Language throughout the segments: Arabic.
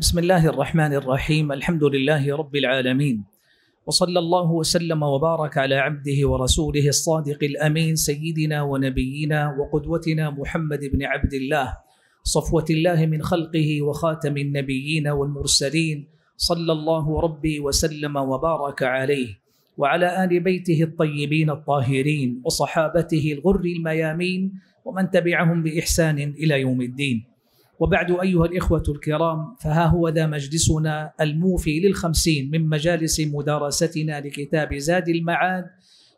بسم الله الرحمن الرحيم الحمد لله رب العالمين وصلى الله وسلم وبارك على عبده ورسوله الصادق الامين سيدنا ونبينا وقدوتنا محمد بن عبد الله صفوه الله من خلقه وخاتم النبيين والمرسلين صلى الله ربي وسلم وبارك عليه وعلى ال بيته الطيبين الطاهرين وصحابته الغر الميامين ومن تبعهم باحسان الى يوم الدين وبعد أيها الإخوة الكرام فها هو ذا مجلسنا الموفي للخمسين من مجالس مدارستنا لكتاب زاد المعاد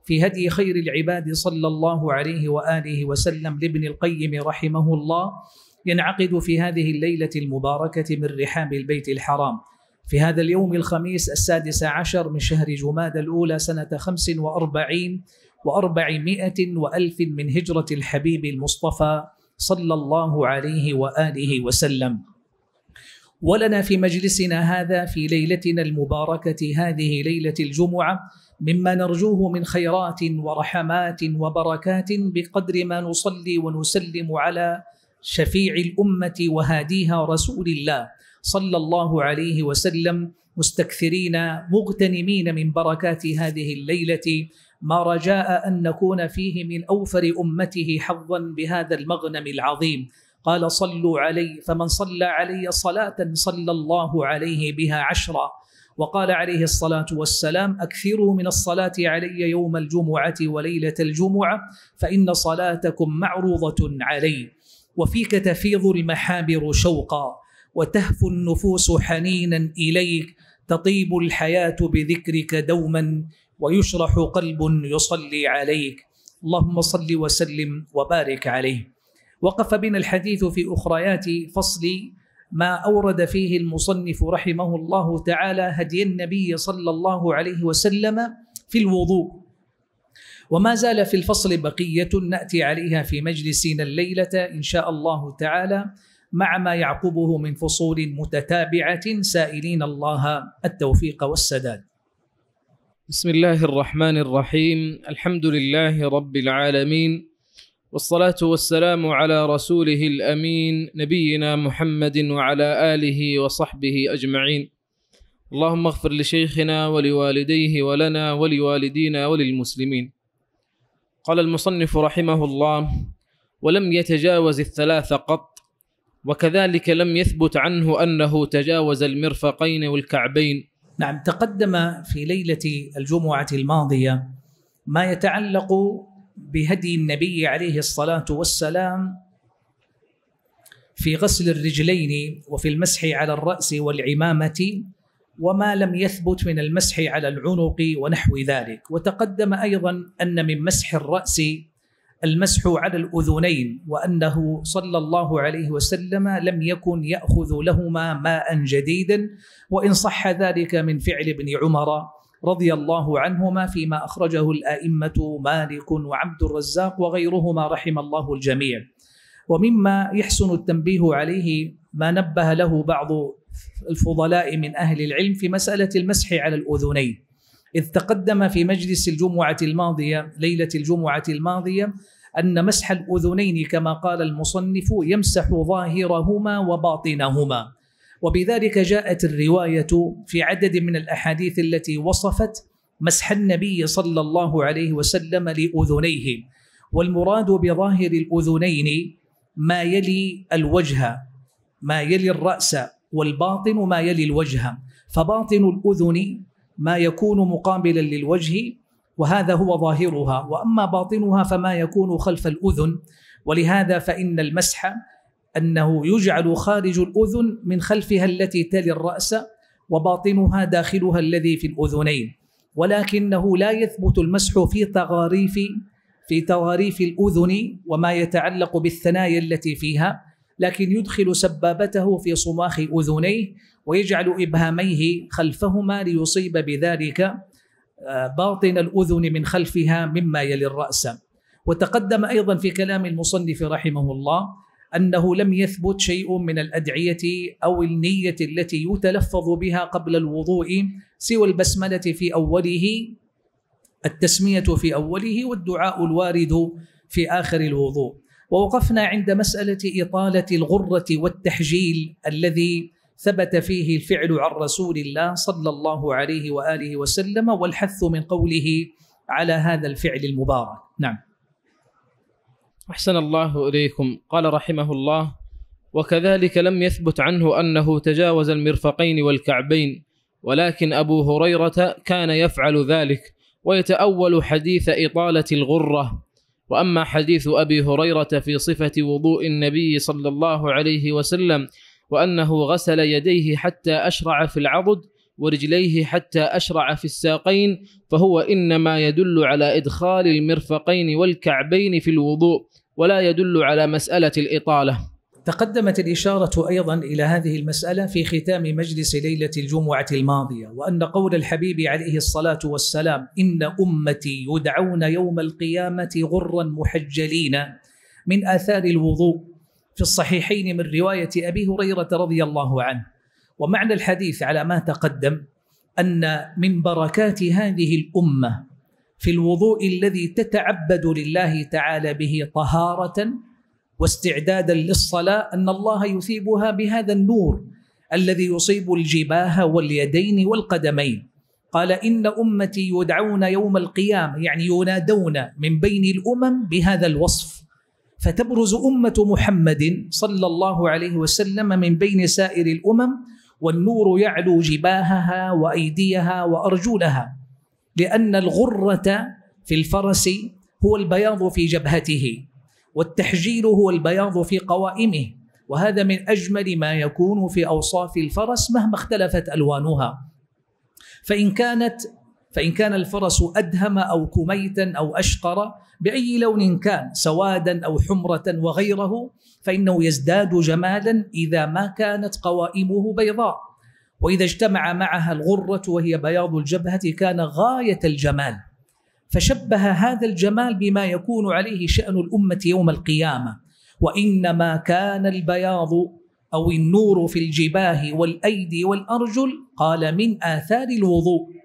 في هدي خير العباد صلى الله عليه وآله وسلم لابن القيم رحمه الله ينعقد في هذه الليلة المباركة من رحاب البيت الحرام في هذا اليوم الخميس السادس عشر من شهر جماد الأولى سنة خمس وأربعين وأربعمائة وألف من هجرة الحبيب المصطفى صلى الله عليه واله وسلم ولنا في مجلسنا هذا في ليلتنا المباركه هذه ليله الجمعه مما نرجوه من خيرات ورحمات وبركات بقدر ما نصلي ونسلم على شفيع الامه وهاديها رسول الله صلى الله عليه وسلم مستكثرين مغتنمين من بركات هذه الليله ما رجاء ان نكون فيه من اوفر امته حظا بهذا المغنم العظيم قال صلوا علي فمن صلى علي صلاه صلى الله عليه بها عشرا وقال عليه الصلاه والسلام اكثروا من الصلاه علي يوم الجمعه وليله الجمعه فان صلاتكم معروضه علي وفيك تفيض المحابر شوقا وتهفو النفوس حنينا اليك تطيب الحياه بذكرك دوما ويشرح قلب يصلي عليك اللهم صل وسلم وبارك عليه وقف بنا الحديث في أخريات فصل ما أورد فيه المصنف رحمه الله تعالى هدي النبي صلى الله عليه وسلم في الوضوء وما زال في الفصل بقية نأتي عليها في مجلسنا الليلة إن شاء الله تعالى مع ما يعقبه من فصول متتابعة سائلين الله التوفيق والسداد بسم الله الرحمن الرحيم الحمد لله رب العالمين والصلاة والسلام على رسوله الأمين نبينا محمد وعلى آله وصحبه أجمعين اللهم اغفر لشيخنا ولوالديه ولنا ولوالدينا وللمسلمين قال المصنف رحمه الله ولم يتجاوز الثلاث قط وكذلك لم يثبت عنه أنه تجاوز المرفقين والكعبين نعم تقدم في ليله الجمعه الماضيه ما يتعلق بهدي النبي عليه الصلاه والسلام في غسل الرجلين وفي المسح على الراس والعمامه وما لم يثبت من المسح على العنق ونحو ذلك وتقدم ايضا ان من مسح الراس المسح على الاذنين وانه صلى الله عليه وسلم لم يكن ياخذ لهما ماء جديدا وان صح ذلك من فعل ابن عمر رضي الله عنهما فيما اخرجه الائمه مالك وعبد الرزاق وغيرهما رحم الله الجميع. ومما يحسن التنبيه عليه ما نبه له بعض الفضلاء من اهل العلم في مساله المسح على الاذنين. إذ تقدم في مجلس الجمعة الماضية ليلة الجمعة الماضية أن مسح الأذنين كما قال المصنف يمسح ظاهرهما وباطنهما وبذلك جاءت الرواية في عدد من الأحاديث التي وصفت مسح النبي صلى الله عليه وسلم لأذنيه والمراد بظاهر الأذنين ما يلي الوجه ما يلي الرأس والباطن ما يلي الوجه فباطن الأذن ما يكون مقابلا للوجه وهذا هو ظاهرها واما باطنها فما يكون خلف الاذن ولهذا فان المسح انه يجعل خارج الاذن من خلفها التي تلي الراس وباطنها داخلها الذي في الاذنين ولكنه لا يثبت المسح في تغاريف في تغاريف الاذن وما يتعلق بالثنايا التي فيها لكن يدخل سبابته في صماخ اذنيه ويجعل إبهاميه خلفهما ليصيب بذلك آه، باطن الأذن من خلفها مما يلي الرأس وتقدم أيضا في كلام المصنف رحمه الله أنه لم يثبت شيء من الأدعية أو النية التي يتلفظ بها قبل الوضوء سوى البسملة في أوله التسمية في أوله والدعاء الوارد في آخر الوضوء ووقفنا عند مسألة إطالة الغرة والتحجيل الذي ثبت فيه الفعل عن رسول الله صلى الله عليه واله وسلم والحث من قوله على هذا الفعل المبارك نعم احسن الله اليكم قال رحمه الله وكذلك لم يثبت عنه انه تجاوز المرفقين والكعبين ولكن ابو هريره كان يفعل ذلك ويتاول حديث اطاله الغره واما حديث ابي هريره في صفه وضوء النبي صلى الله عليه وسلم وأنه غسل يديه حتى أشرع في العضد ورجليه حتى أشرع في الساقين فهو إنما يدل على إدخال المرفقين والكعبين في الوضوء ولا يدل على مسألة الإطالة تقدمت الإشارة أيضا إلى هذه المسألة في ختام مجلس ليلة الجمعة الماضية وأن قول الحبيب عليه الصلاة والسلام إن أمتي يدعون يوم القيامة غرا محجلين من آثار الوضوء في الصحيحين من روايه ابي هريره رضي الله عنه ومعنى الحديث على ما تقدم ان من بركات هذه الامه في الوضوء الذي تتعبد لله تعالى به طهاره واستعدادا للصلاه ان الله يثيبها بهذا النور الذي يصيب الجباه واليدين والقدمين قال ان امتي يدعون يوم القيامه يعني ينادون من بين الامم بهذا الوصف فتبرز أمة محمد صلى الله عليه وسلم من بين سائر الأمم والنور يعلو جباهها وأيديها وأرجلها لأن الغرة في الفرس هو البياض في جبهته والتحجيل هو البياض في قوائمه وهذا من أجمل ما يكون في أوصاف الفرس مهما اختلفت ألوانها فإن كانت فإن كان الفرس أدهم أو كميتا أو أشقر بأي لون كان سوادا أو حمرة وغيره فإنه يزداد جمالا إذا ما كانت قوائمه بيضاء وإذا اجتمع معها الغرة وهي بياض الجبهة كان غاية الجمال فشبه هذا الجمال بما يكون عليه شأن الأمة يوم القيامة وإنما كان البياض أو النور في الجباه والأيدي والأرجل قال من آثار الوضوء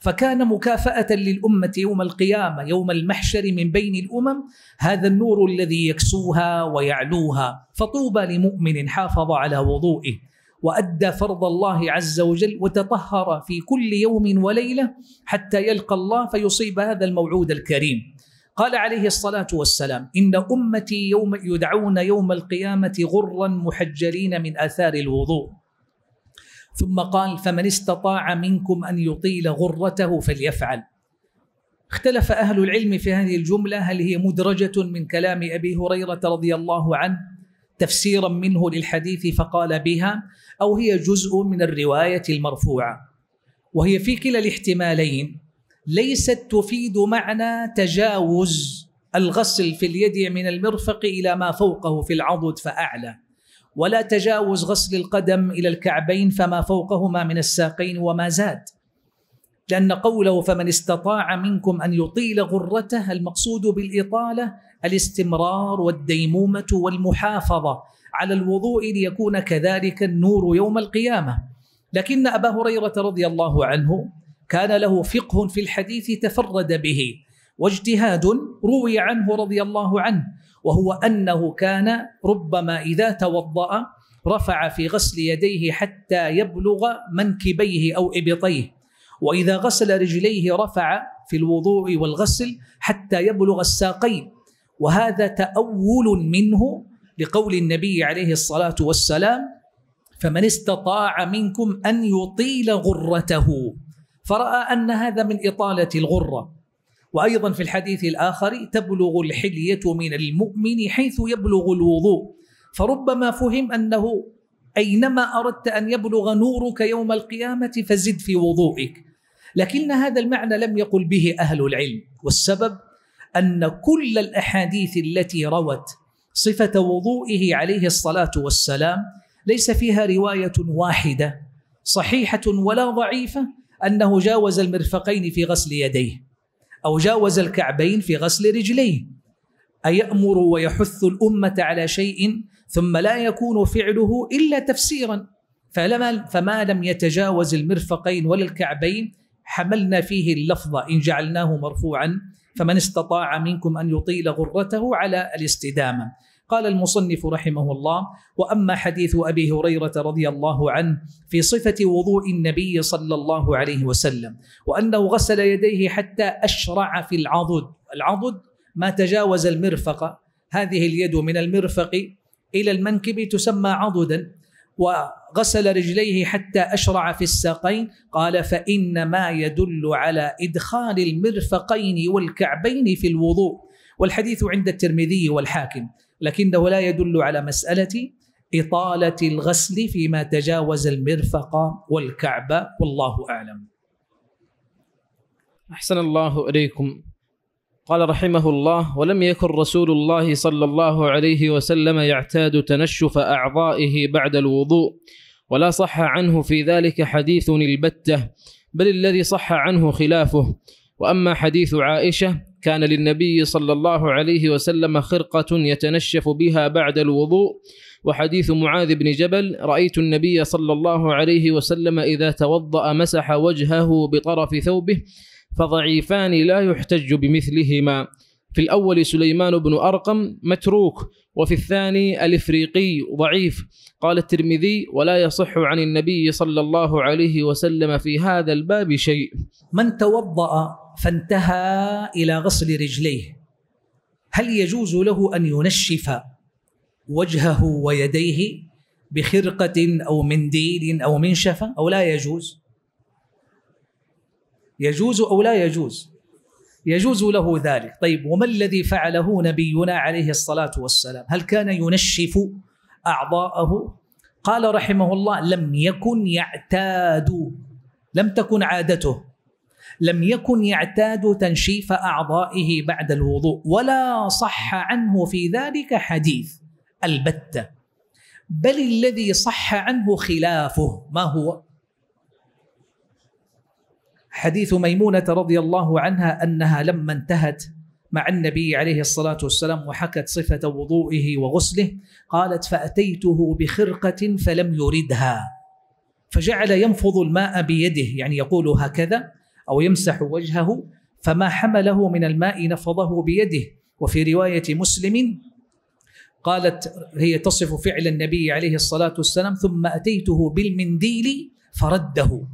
فكان مكافأة للأمة يوم القيامة يوم المحشر من بين الأمم هذا النور الذي يكسوها ويعلوها فطوبى لمؤمن حافظ على وضوئه وأدى فرض الله عز وجل وتطهر في كل يوم وليلة حتى يلقى الله فيصيب هذا الموعود الكريم قال عليه الصلاة والسلام إن أمتي يوم يدعون يوم القيامة غرا محجلين من أثار الوضوء ثم قال فمن استطاع منكم ان يطيل غرته فليفعل اختلف اهل العلم في هذه الجمله هل هي مدرجه من كلام ابي هريره رضي الله عنه تفسيرا منه للحديث فقال بها او هي جزء من الروايه المرفوعه وهي في كلا الاحتمالين ليست تفيد معنى تجاوز الغسل في اليد من المرفق الى ما فوقه في العضد فاعلى ولا تجاوز غسل القدم الى الكعبين فما فوقهما من الساقين وما زاد لان قوله فمن استطاع منكم ان يطيل غرته المقصود بالاطاله الاستمرار والديمومه والمحافظه على الوضوء ليكون كذلك النور يوم القيامه لكن ابا هريره رضي الله عنه كان له فقه في الحديث تفرد به واجتهاد روي عنه رضي الله عنه وهو انه كان ربما اذا توضا رفع في غسل يديه حتى يبلغ منكبيه او ابطيه واذا غسل رجليه رفع في الوضوء والغسل حتى يبلغ الساقين وهذا تاول منه لقول النبي عليه الصلاه والسلام فمن استطاع منكم ان يطيل غرته فراى ان هذا من اطاله الغره وأيضا في الحديث الآخر تبلغ الحلية من المؤمن حيث يبلغ الوضوء فربما فهم أنه أينما أردت أن يبلغ نورك يوم القيامة فزد في وضوئك لكن هذا المعنى لم يقل به أهل العلم والسبب أن كل الأحاديث التي روت صفة وضوئه عليه الصلاة والسلام ليس فيها رواية واحدة صحيحة ولا ضعيفة أنه جاوز المرفقين في غسل يديه أو جاوز الكعبين في غسل رجليه أيأمر ويحث الأمة على شيء ثم لا يكون فعله إلا تفسيرا فلما فما لم يتجاوز المرفقين ولا الكعبين حملنا فيه اللفظ إن جعلناه مرفوعا فمن استطاع منكم أن يطيل غرته على الاستدامة قال المصنف رحمه الله واما حديث ابي هريره رضي الله عنه في صفه وضوء النبي صلى الله عليه وسلم وانه غسل يديه حتى اشرع في العضد العضد ما تجاوز المرفق هذه اليد من المرفق الى المنكب تسمى عضدا وغسل رجليه حتى اشرع في الساقين قال فانما يدل على ادخال المرفقين والكعبين في الوضوء والحديث عند الترمذي والحاكم لكنه لا يدل على مسألة إطالة الغسل فيما تجاوز المرفق والكعبة والله أعلم أحسن الله إليكم قال رحمه الله ولم يكن رسول الله صلى الله عليه وسلم يعتاد تنشف أعضائه بعد الوضوء ولا صح عنه في ذلك حديث البتة بل الذي صح عنه خلافه وأما حديث عائشة كان للنبي صلى الله عليه وسلم خرقة يتنشف بها بعد الوضوء وحديث معاذ بن جبل رأيت النبي صلى الله عليه وسلم إذا توضأ مسح وجهه بطرف ثوبه فضعيفان لا يحتج بمثلهما في الأول سليمان بن أرقم متروك وفي الثاني الإفريقي ضعيف قال الترمذي ولا يصح عن النبي صلى الله عليه وسلم في هذا الباب شيء من توضأ فانتهى الى غسل رجليه هل يجوز له ان ينشف وجهه ويديه بخرقه او منديل او منشفه او لا يجوز يجوز او لا يجوز يجوز له ذلك طيب وما الذي فعله نبينا عليه الصلاه والسلام هل كان ينشف اعضاءه قال رحمه الله لم يكن يعتاد لم تكن عادته لم يكن يعتاد تنشيف اعضائه بعد الوضوء ولا صح عنه في ذلك حديث البته بل الذي صح عنه خلافه ما هو حديث ميمونه رضي الله عنها انها لما انتهت مع النبي عليه الصلاه والسلام وحكت صفه وضوئه وغسله قالت فاتيته بخرقه فلم يردها فجعل ينفض الماء بيده يعني يقول هكذا أو يمسح وجهه فما حمله من الماء نفضه بيده وفي رواية مسلم قالت هي تصف فعل النبي عليه الصلاة والسلام ثم أتيته بالمنديل فرده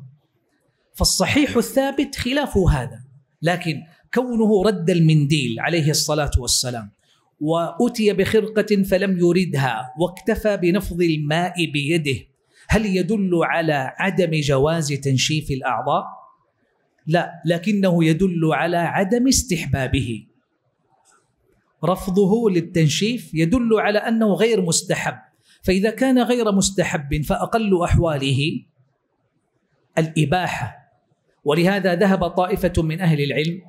فالصحيح الثابت خلاف هذا لكن كونه رد المنديل عليه الصلاة والسلام وأتي بخرقة فلم يردها واكتفى بنفض الماء بيده هل يدل على عدم جواز تنشيف الأعضاء؟ لا لكنه يدل على عدم استحبابه رفضه للتنشيف يدل على انه غير مستحب فاذا كان غير مستحب فاقل احواله الاباحه ولهذا ذهب طائفه من اهل العلم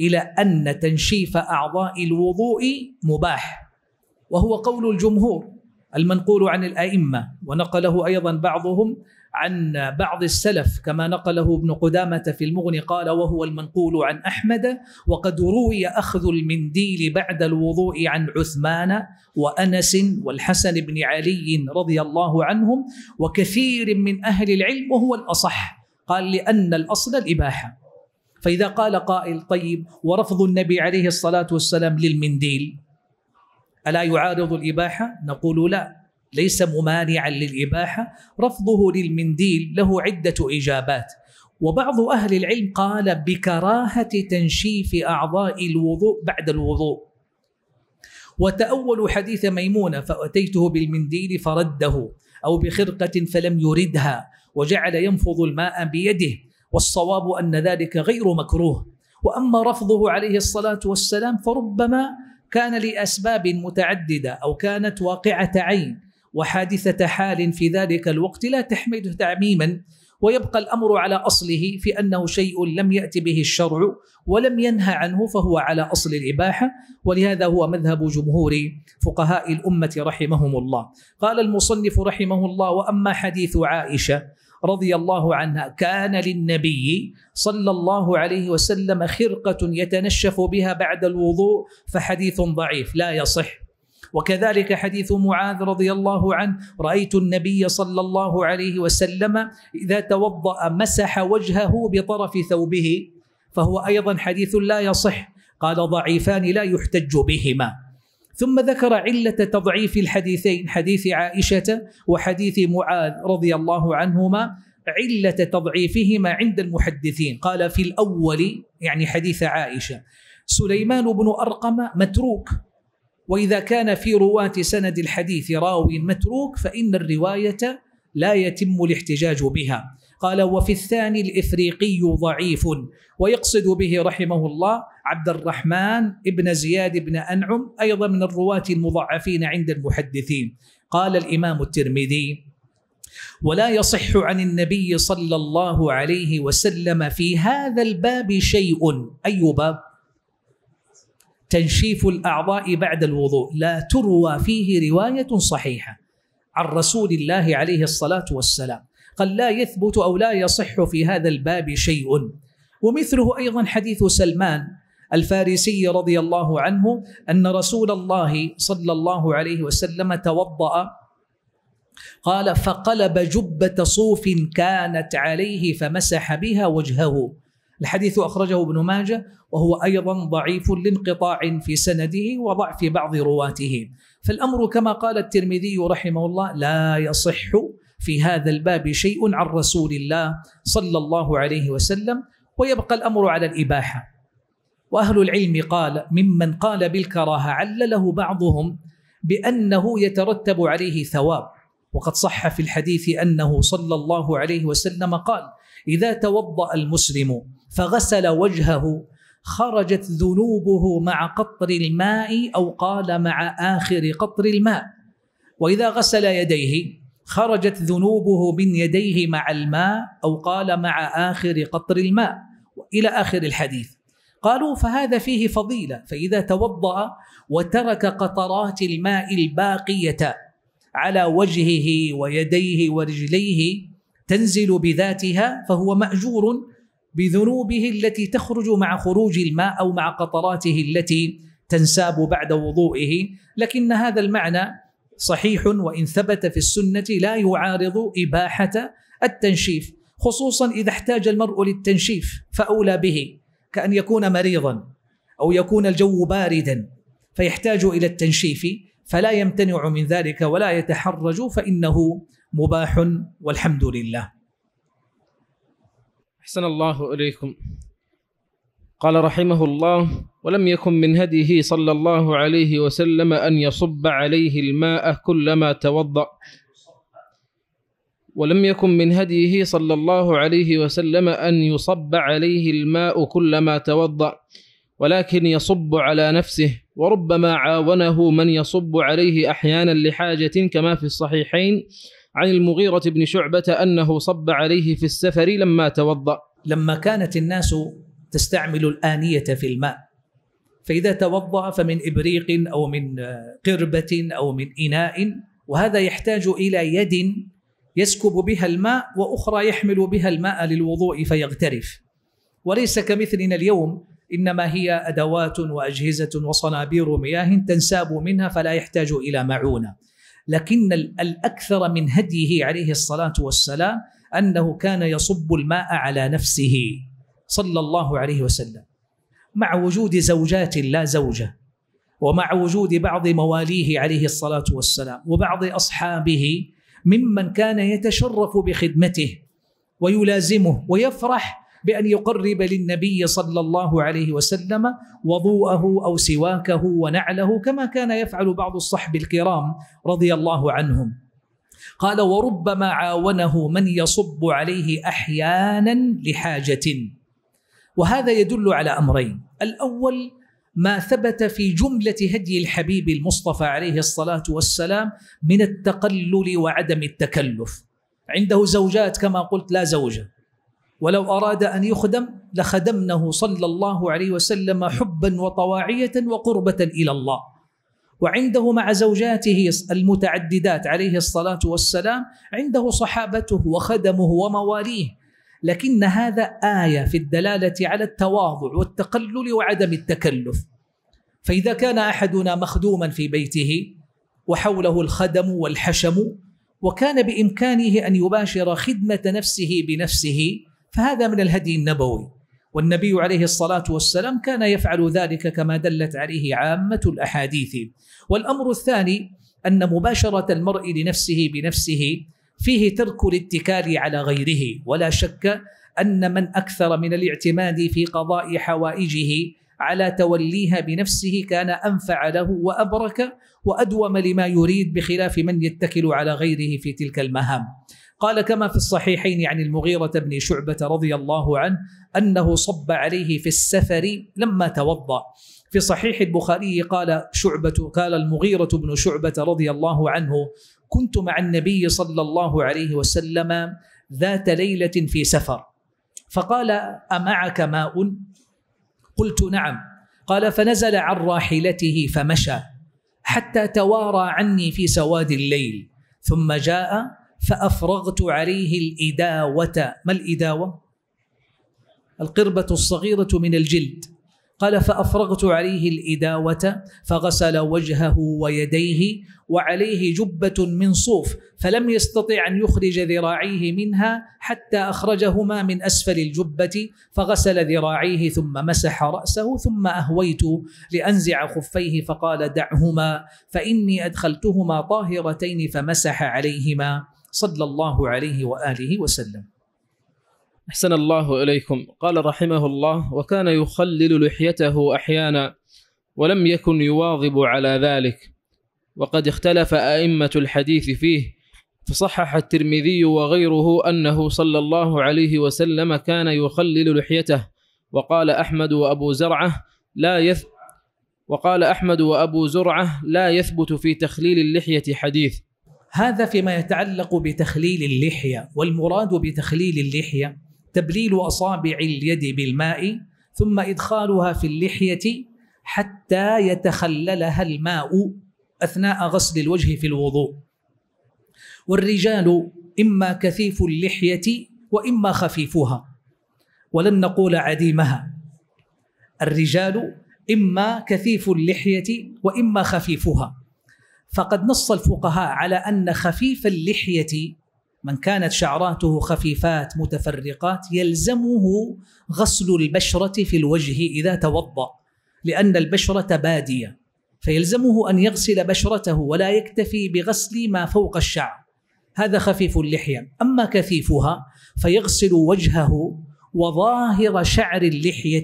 الى ان تنشيف اعضاء الوضوء مباح وهو قول الجمهور المنقول عن الائمه ونقله ايضا بعضهم عن بعض السلف كما نقله ابن قدامة في المغني قال وهو المنقول عن أحمد وقد روي أخذ المنديل بعد الوضوء عن عثمان وأنس والحسن بن علي رضي الله عنهم وكثير من أهل العلم وهو الأصح قال لأن الأصل الإباحة فإذا قال قائل طيب ورفض النبي عليه الصلاة والسلام للمنديل ألا يعارض الإباحة؟ نقول لا ليس ممانعا للإباحة رفضه للمنديل له عدة إجابات وبعض أهل العلم قال بكراهة تنشيف أعضاء الوضوء بعد الوضوء وتأول حديث ميمونة فأتيته بالمنديل فرده أو بخرقة فلم يردها وجعل ينفض الماء بيده والصواب أن ذلك غير مكروه وأما رفضه عليه الصلاة والسلام فربما كان لأسباب متعددة أو كانت واقعة عين وحادثة حال في ذلك الوقت لا تحمده تعميما ويبقى الأمر على أصله في أنه شيء لم يأتي به الشرع ولم ينهى عنه فهو على أصل الإباحة ولهذا هو مذهب جمهور فقهاء الأمة رحمهم الله قال المصنف رحمه الله وأما حديث عائشة رضي الله عنها كان للنبي صلى الله عليه وسلم خرقة يتنشف بها بعد الوضوء فحديث ضعيف لا يصح وكذلك حديث معاذ رضي الله عنه رأيت النبي صلى الله عليه وسلم إذا توضأ مسح وجهه بطرف ثوبه فهو أيضا حديث لا يصح قال ضعيفان لا يحتج بهما ثم ذكر علة تضعيف الحديثين حديث عائشة وحديث معاذ رضي الله عنهما علة تضعيفهما عند المحدثين قال في الأول يعني حديث عائشة سليمان بن أرقم متروك واذا كان في رواه سند الحديث راوي متروك فان الروايه لا يتم الاحتجاج بها قال وفي الثاني الافريقي ضعيف ويقصد به رحمه الله عبد الرحمن ابن زياد بن انعم ايضا من الرواه المضعفين عند المحدثين قال الامام الترمذي ولا يصح عن النبي صلى الله عليه وسلم في هذا الباب شيء اي باب تنشيف الاعضاء بعد الوضوء لا تروى فيه روايه صحيحه عن رسول الله عليه الصلاه والسلام قال لا يثبت او لا يصح في هذا الباب شيء ومثله ايضا حديث سلمان الفارسي رضي الله عنه ان رسول الله صلى الله عليه وسلم توضأ قال فقلب جبة صوف كانت عليه فمسح بها وجهه الحديث أخرجه ابن ماجه وهو أيضا ضعيف لانقطاع في سنده وضعف بعض رواته فالأمر كما قال الترمذي رحمه الله لا يصح في هذا الباب شيء عن رسول الله صلى الله عليه وسلم ويبقى الأمر على الإباحة وأهل العلم قال ممن قال بالكراهة علله بعضهم بأنه يترتب عليه ثواب وقد صح في الحديث أنه صلى الله عليه وسلم قال إذا توضأ المسلم فغسل وجهه خرجت ذنوبه مع قطر الماء او قال مع اخر قطر الماء واذا غسل يديه خرجت ذنوبه من يديه مع الماء او قال مع اخر قطر الماء الى اخر الحديث قالوا فهذا فيه فضيله فاذا توضا وترك قطرات الماء الباقيه على وجهه ويديه ورجليه تنزل بذاتها فهو ماجور بذنوبه التي تخرج مع خروج الماء او مع قطراته التي تنساب بعد وضوئه لكن هذا المعنى صحيح وان ثبت في السنه لا يعارض اباحه التنشيف خصوصا اذا احتاج المرء للتنشيف فاولى به كان يكون مريضا او يكون الجو باردا فيحتاج الى التنشيف فلا يمتنع من ذلك ولا يتحرج فانه مباح والحمد لله أحسن الله إليكم قال رحمه الله ولم يكن من هديه صلى الله عليه وسلم أن يصب عليه الماء كلما توضأ ولم يكن من هديه صلى الله عليه وسلم أن يصب عليه الماء كلما توضأ ولكن يصب على نفسه وربما عاونه من يصب عليه أحيانا لحاجة كما في الصحيحين عن المغيرة بن شعبة أنه صب عليه في السفر لما توضأ لما كانت الناس تستعمل الآنية في الماء فإذا توضأ فمن إبريق أو من قربة أو من إناء وهذا يحتاج إلى يد يسكب بها الماء وأخرى يحمل بها الماء للوضوء فيغترف وليس كمثلنا اليوم انما هي ادوات واجهزه وصنابير مياه تنساب منها فلا يحتاج الى معونه لكن الأكثر من هديه عليه الصلاة والسلام أنه كان يصب الماء على نفسه صلى الله عليه وسلم مع وجود زوجات لا زوجة ومع وجود بعض مواليه عليه الصلاة والسلام وبعض أصحابه ممن كان يتشرف بخدمته ويلازمه ويفرح بأن يقرب للنبي صلى الله عليه وسلم وضوءه أو سواكه ونعله كما كان يفعل بعض الصحب الكرام رضي الله عنهم قال وربما عاونه من يصب عليه أحيانا لحاجة وهذا يدل على أمرين الأول ما ثبت في جملة هدي الحبيب المصطفى عليه الصلاة والسلام من التقلل وعدم التكلف عنده زوجات كما قلت لا زوجة ولو أراد أن يخدم لخدمنه صلى الله عليه وسلم حبا وطواعية وقربة إلى الله وعنده مع زوجاته المتعددات عليه الصلاة والسلام عنده صحابته وخدمه ومواليه لكن هذا آية في الدلالة على التواضع والتقلل وعدم التكلف فإذا كان أحدنا مخدوما في بيته وحوله الخدم والحشم وكان بإمكانه أن يباشر خدمة نفسه بنفسه فهذا من الهدي النبوي والنبي عليه الصلاه والسلام كان يفعل ذلك كما دلت عليه عامه الاحاديث والامر الثاني ان مباشره المرء لنفسه بنفسه فيه ترك الاتكال على غيره ولا شك ان من اكثر من الاعتماد في قضاء حوائجه على توليها بنفسه كان انفع له وابرك وادوم لما يريد بخلاف من يتكل على غيره في تلك المهام قال كما في الصحيحين عن المغيرة بن شعبة رضي الله عنه أنه صب عليه في السفر لما توضأ في صحيح البخاري قال شعبة قال المغيرة بن شعبة رضي الله عنه كنت مع النبي صلى الله عليه وسلم ذات ليلة في سفر فقال أمعك ماء؟ قلت نعم قال فنزل عن راحلته فمشى حتى توارى عني في سواد الليل ثم جاء فافرغت عليه الاداوه ما الاداوه القربه الصغيره من الجلد قال فافرغت عليه الاداوه فغسل وجهه ويديه وعليه جبه من صوف فلم يستطع ان يخرج ذراعيه منها حتى اخرجهما من اسفل الجبه فغسل ذراعيه ثم مسح راسه ثم اهويت لانزع خفيه فقال دعهما فاني ادخلتهما طاهرتين فمسح عليهما صلى الله عليه واله وسلم. احسن الله اليكم، قال رحمه الله: وكان يخلل لحيته احيانا ولم يكن يواظب على ذلك، وقد اختلف ائمه الحديث فيه، فصحح الترمذي وغيره انه صلى الله عليه وسلم كان يخلل لحيته، وقال احمد وابو زرعه: لا يث وقال احمد وابو زرعه: لا يثبت في تخليل اللحيه حديث. هذا فيما يتعلق بتخليل اللحية والمراد بتخليل اللحية تبليل أصابع اليد بالماء ثم إدخالها في اللحية حتى يتخللها الماء أثناء غسل الوجه في الوضوء والرجال إما كثيف اللحية وإما خفيفها ولن نقول عديمها الرجال إما كثيف اللحية وإما خفيفها فقد نص الفقهاء على أن خفيف اللحية من كانت شعراته خفيفات متفرقات يلزمه غسل البشرة في الوجه إذا توضأ لأن البشرة بادية فيلزمه أن يغسل بشرته ولا يكتفي بغسل ما فوق الشعر هذا خفيف اللحية أما كثيفها فيغسل وجهه وظاهر شعر اللحية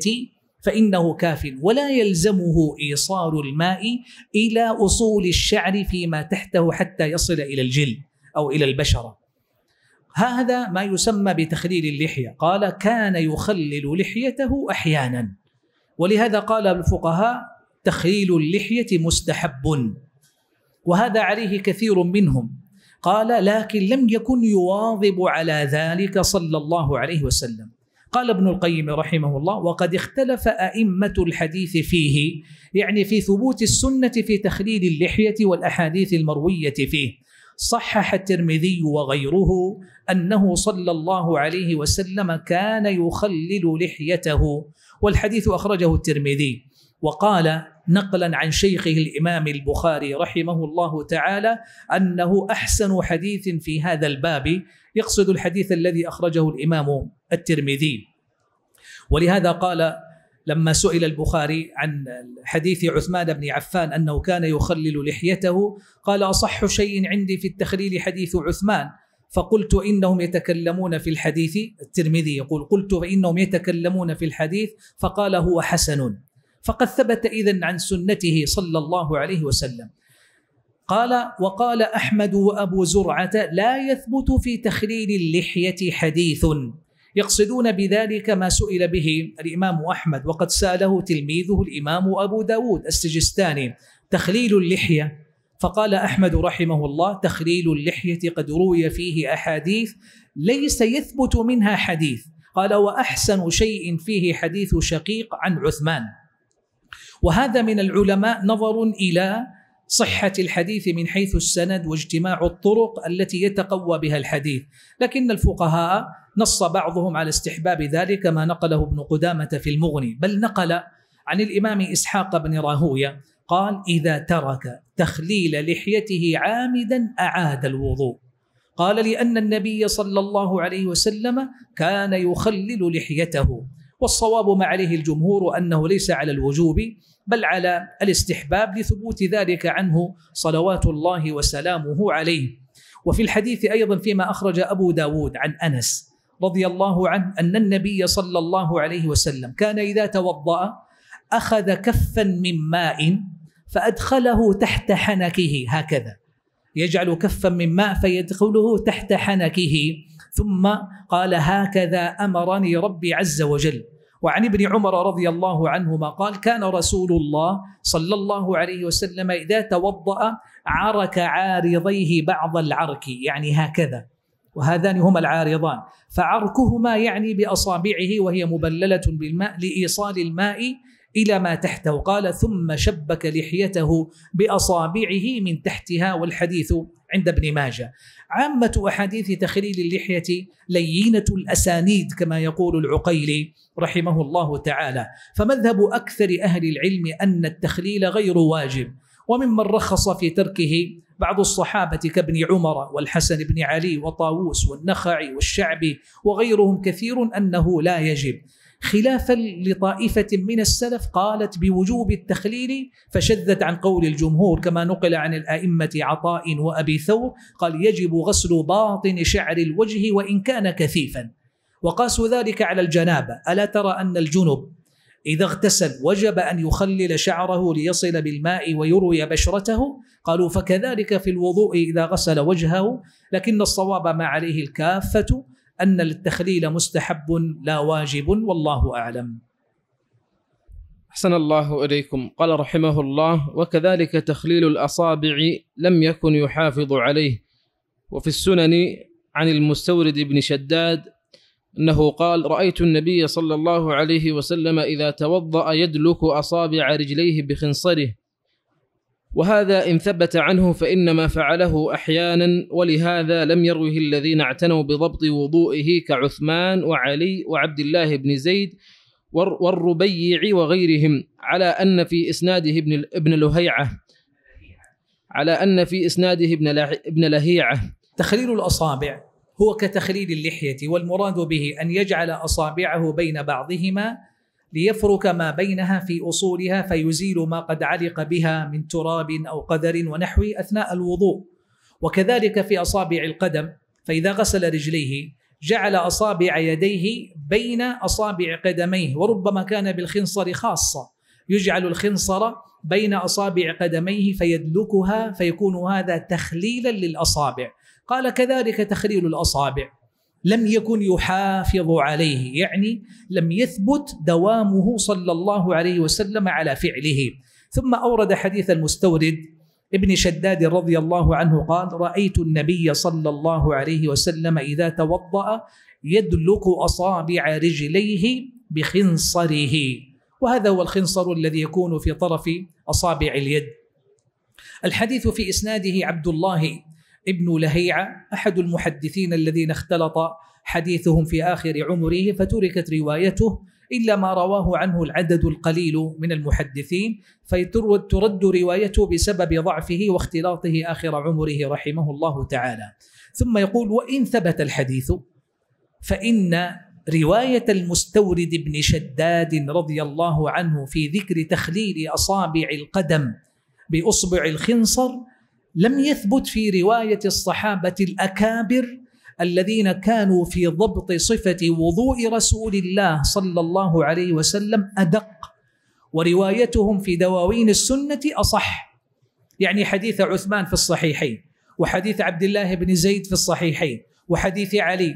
فإنه كاف ولا يلزمه إيصال الماء إلى أصول الشعر فيما تحته حتى يصل إلى الجلد أو إلى البشرة هذا ما يسمى بتخليل اللحية قال كان يخلل لحيته أحيانا ولهذا قال الفقهاء تخليل اللحية مستحب وهذا عليه كثير منهم قال لكن لم يكن يواظب على ذلك صلى الله عليه وسلم قال ابن القيم رحمه الله وقد اختلف أئمة الحديث فيه يعني في ثبوت السنة في تخليل اللحية والأحاديث المروية فيه صحح الترمذي وغيره أنه صلى الله عليه وسلم كان يخلل لحيته والحديث أخرجه الترمذي وقال نقلا عن شيخه الامام البخاري رحمه الله تعالى انه احسن حديث في هذا الباب يقصد الحديث الذي أخرجه الإمام الترمذي ولهذا قال لما سئل البخاري عن حديث عثمان بن عفان انه كان يخلل لحيته قال اصح شيء عندي في التخليل حديث عثمان فقلت انهم يتكلمون في الحديث الترمذي يقول قلت فانهم يتكلمون في الحديث فقال هو حسن فقد ثبت اذا عن سنته صلى الله عليه وسلم قال وقال أحمد وأبو زرعة لا يثبت في تخليل اللحية حديث يقصدون بذلك ما سئل به الإمام أحمد وقد سأله تلميذه الإمام أبو داود السجستاني تخليل اللحية فقال أحمد رحمه الله تخليل اللحية قد روي فيه أحاديث ليس يثبت منها حديث قال وأحسن شيء فيه حديث شقيق عن عثمان وهذا من العلماء نظر إلى صحة الحديث من حيث السند واجتماع الطرق التي يتقوى بها الحديث، لكن الفقهاء نص بعضهم على استحباب ذلك ما نقله ابن قدامة في المغني، بل نقل عن الإمام إسحاق بن راهوية قال: إذا ترك تخليل لحيته عامدا أعاد الوضوء. قال لأن النبي صلى الله عليه وسلم كان يخلل لحيته والصواب ما عليه الجمهور أنه ليس على الوجوب بل على الاستحباب لثبوت ذلك عنه صلوات الله وسلامه عليه وفي الحديث أيضا فيما أخرج أبو داود عن أنس رضي الله عنه أن النبي صلى الله عليه وسلم كان إذا توضأ أخذ كفا من ماء فأدخله تحت حنكه هكذا يجعل كفا من ماء فيدخله تحت حنكه ثم قال هكذا امرني ربي عز وجل وعن ابن عمر رضي الله عنهما قال كان رسول الله صلى الله عليه وسلم اذا توضا عرك عارضيه بعض العرك يعني هكذا وهذان هما العارضان فعركهما يعني باصابعه وهي مبلله بالماء لايصال الماء إلى ما تحته قال ثم شبك لحيته بأصابعه من تحتها والحديث عند ابن ماجه عامة أحاديث تخليل اللحية لينة الأسانيد كما يقول العقيلي رحمه الله تعالى فمذهب أكثر أهل العلم أن التخليل غير واجب وممن رخص في تركه بعض الصحابة كابن عمر والحسن بن علي وطاووس والنخعي والشعبي وغيرهم كثير أنه لا يجب خلافا لطائفة من السلف قالت بوجوب التخليل فشذت عن قول الجمهور كما نقل عن الأئمة عطاء وأبي ثور قال يجب غسل باطن شعر الوجه وإن كان كثيفا وقاسوا ذلك على الجنابة ألا ترى أن الجنب إذا اغتسل وجب أن يخلل شعره ليصل بالماء ويروي بشرته قالوا فكذلك في الوضوء إذا غسل وجهه لكن الصواب ما عليه الكافة أن التخليل مستحب لا واجب والله أعلم أحسن الله إليكم قال رحمه الله وكذلك تخليل الأصابع لم يكن يحافظ عليه وفي السنن عن المستورد بن شداد أنه قال رأيت النبي صلى الله عليه وسلم إذا توضأ يدلك أصابع رجليه بخنصره وهذا إن ثبت عنه فإنما فعله أحيانا ولهذا لم يروه الذين اعتنوا بضبط وضوئه كعثمان وعلي وعبد الله بن زيد والربيع وغيرهم على أن في إسناده ابن ابن لهيعة على أن في إسناده ابن ابن لهيعة تخليل الأصابع هو كتخليل اللحية والمراد به أن يجعل أصابعه بين بعضهما ليفرك ما بينها في اصولها فيزيل ما قد علق بها من تراب او قدر ونحو اثناء الوضوء وكذلك في اصابع القدم فاذا غسل رجليه جعل اصابع يديه بين اصابع قدميه وربما كان بالخنصر خاصه يجعل الخنصر بين اصابع قدميه فيدلكها فيكون هذا تخليلا للاصابع قال كذلك تخليل الاصابع لم يكن يحافظ عليه يعني لم يثبت دوامه صلى الله عليه وسلم على فعله ثم اورد حديث المستورد ابن شداد رضي الله عنه قال رايت النبي صلى الله عليه وسلم اذا توضا يدلك اصابع رجليه بخنصره وهذا هو الخنصر الذي يكون في طرف اصابع اليد الحديث في اسناده عبد الله ابن لهيعة أحد المحدثين الذين اختلط حديثهم في آخر عمره فتركت روايته إلا ما رواه عنه العدد القليل من المحدثين فترد روايته بسبب ضعفه واختلاطه آخر عمره رحمه الله تعالى ثم يقول وإن ثبت الحديث فإن رواية المستورد بن شداد رضي الله عنه في ذكر تخليل أصابع القدم بأصبع الخنصر لم يثبت في روايه الصحابه الاكابر الذين كانوا في ضبط صفه وضوء رسول الله صلى الله عليه وسلم ادق وروايتهم في دواوين السنه اصح يعني حديث عثمان في الصحيحين وحديث عبد الله بن زيد في الصحيحين وحديث علي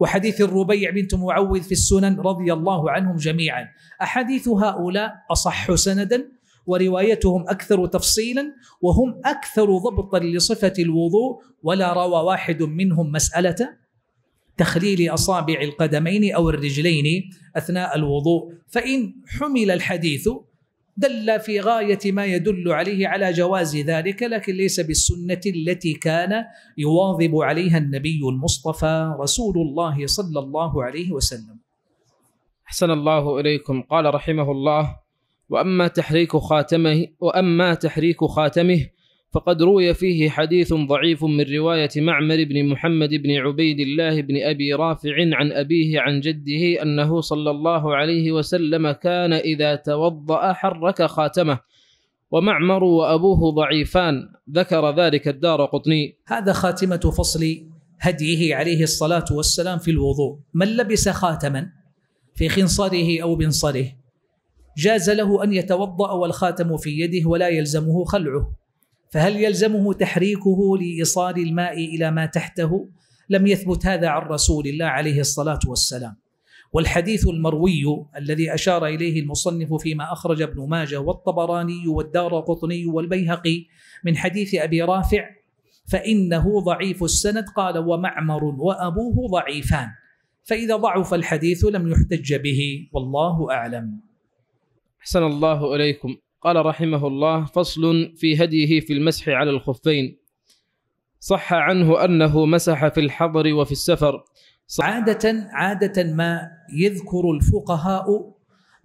وحديث الربيع بنت معوذ في السنن رضي الله عنهم جميعا احاديث هؤلاء اصح سندا وروايتهم أكثر تفصيلا وهم أكثر ضبطا لصفة الوضوء ولا روى واحد منهم مسألة تخليل أصابع القدمين أو الرجلين أثناء الوضوء فإن حمل الحديث دل في غاية ما يدل عليه على جواز ذلك لكن ليس بالسنة التي كان يواظب عليها النبي المصطفى رسول الله صلى الله عليه وسلم أحسن الله إليكم قال رحمه الله وأما تحريك خاتمه وأما تحريك خاتمه فقد روي فيه حديث ضعيف من رواية معمر بن محمد بن عبيد الله بن أبي رافع عن أبيه عن جده أنه صلى الله عليه وسلم كان إذا توضأ حرك خاتمه ومعمر وأبوه ضعيفان ذكر ذلك الدار قطني هذا خاتمة فصل هديه عليه الصلاة والسلام في الوضوء من لبس خاتما في خنصره أو بنصره جاز له ان يتوضا والخاتم في يده ولا يلزمه خلعه فهل يلزمه تحريكه لايصال الماء الى ما تحته لم يثبت هذا عن رسول الله عليه الصلاه والسلام والحديث المروي الذي اشار اليه المصنف فيما اخرج ابن ماجه والطبراني والدار قطني والبيهقي من حديث ابي رافع فانه ضعيف السند قال ومعمر وابوه ضعيفان فاذا ضعف الحديث لم يحتج به والله اعلم أحسن الله إليكم قال رحمه الله فصل في هديه في المسح على الخفين صح عنه أنه مسح في الحضر وفي السفر عادة عادة ما يذكر الفقهاء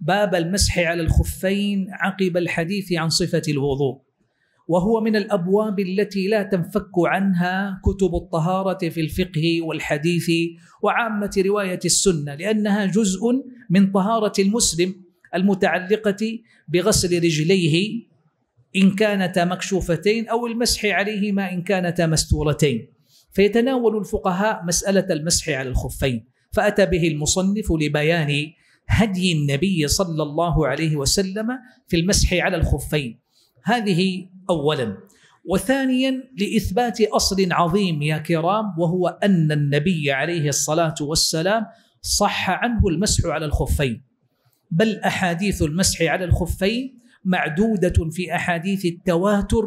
باب المسح على الخفين عقب الحديث عن صفة الوضوء وهو من الابواب التي لا تنفك عنها كتب الطهاره في الفقه والحديث وعامه روايه السنه لانها جزء من طهاره المسلم المتعلقة بغسل رجليه إن كانتا مكشوفتين أو المسح عليهما إن كانتا مستورتين فيتناول الفقهاء مسألة المسح على الخفين فأتى به المصنف لبيان هدي النبي صلى الله عليه وسلم في المسح على الخفين هذه أولا وثانيا لإثبات أصل عظيم يا كرام وهو أن النبي عليه الصلاة والسلام صح عنه المسح على الخفين بل احاديث المسح على الخفين معدوده في احاديث التواتر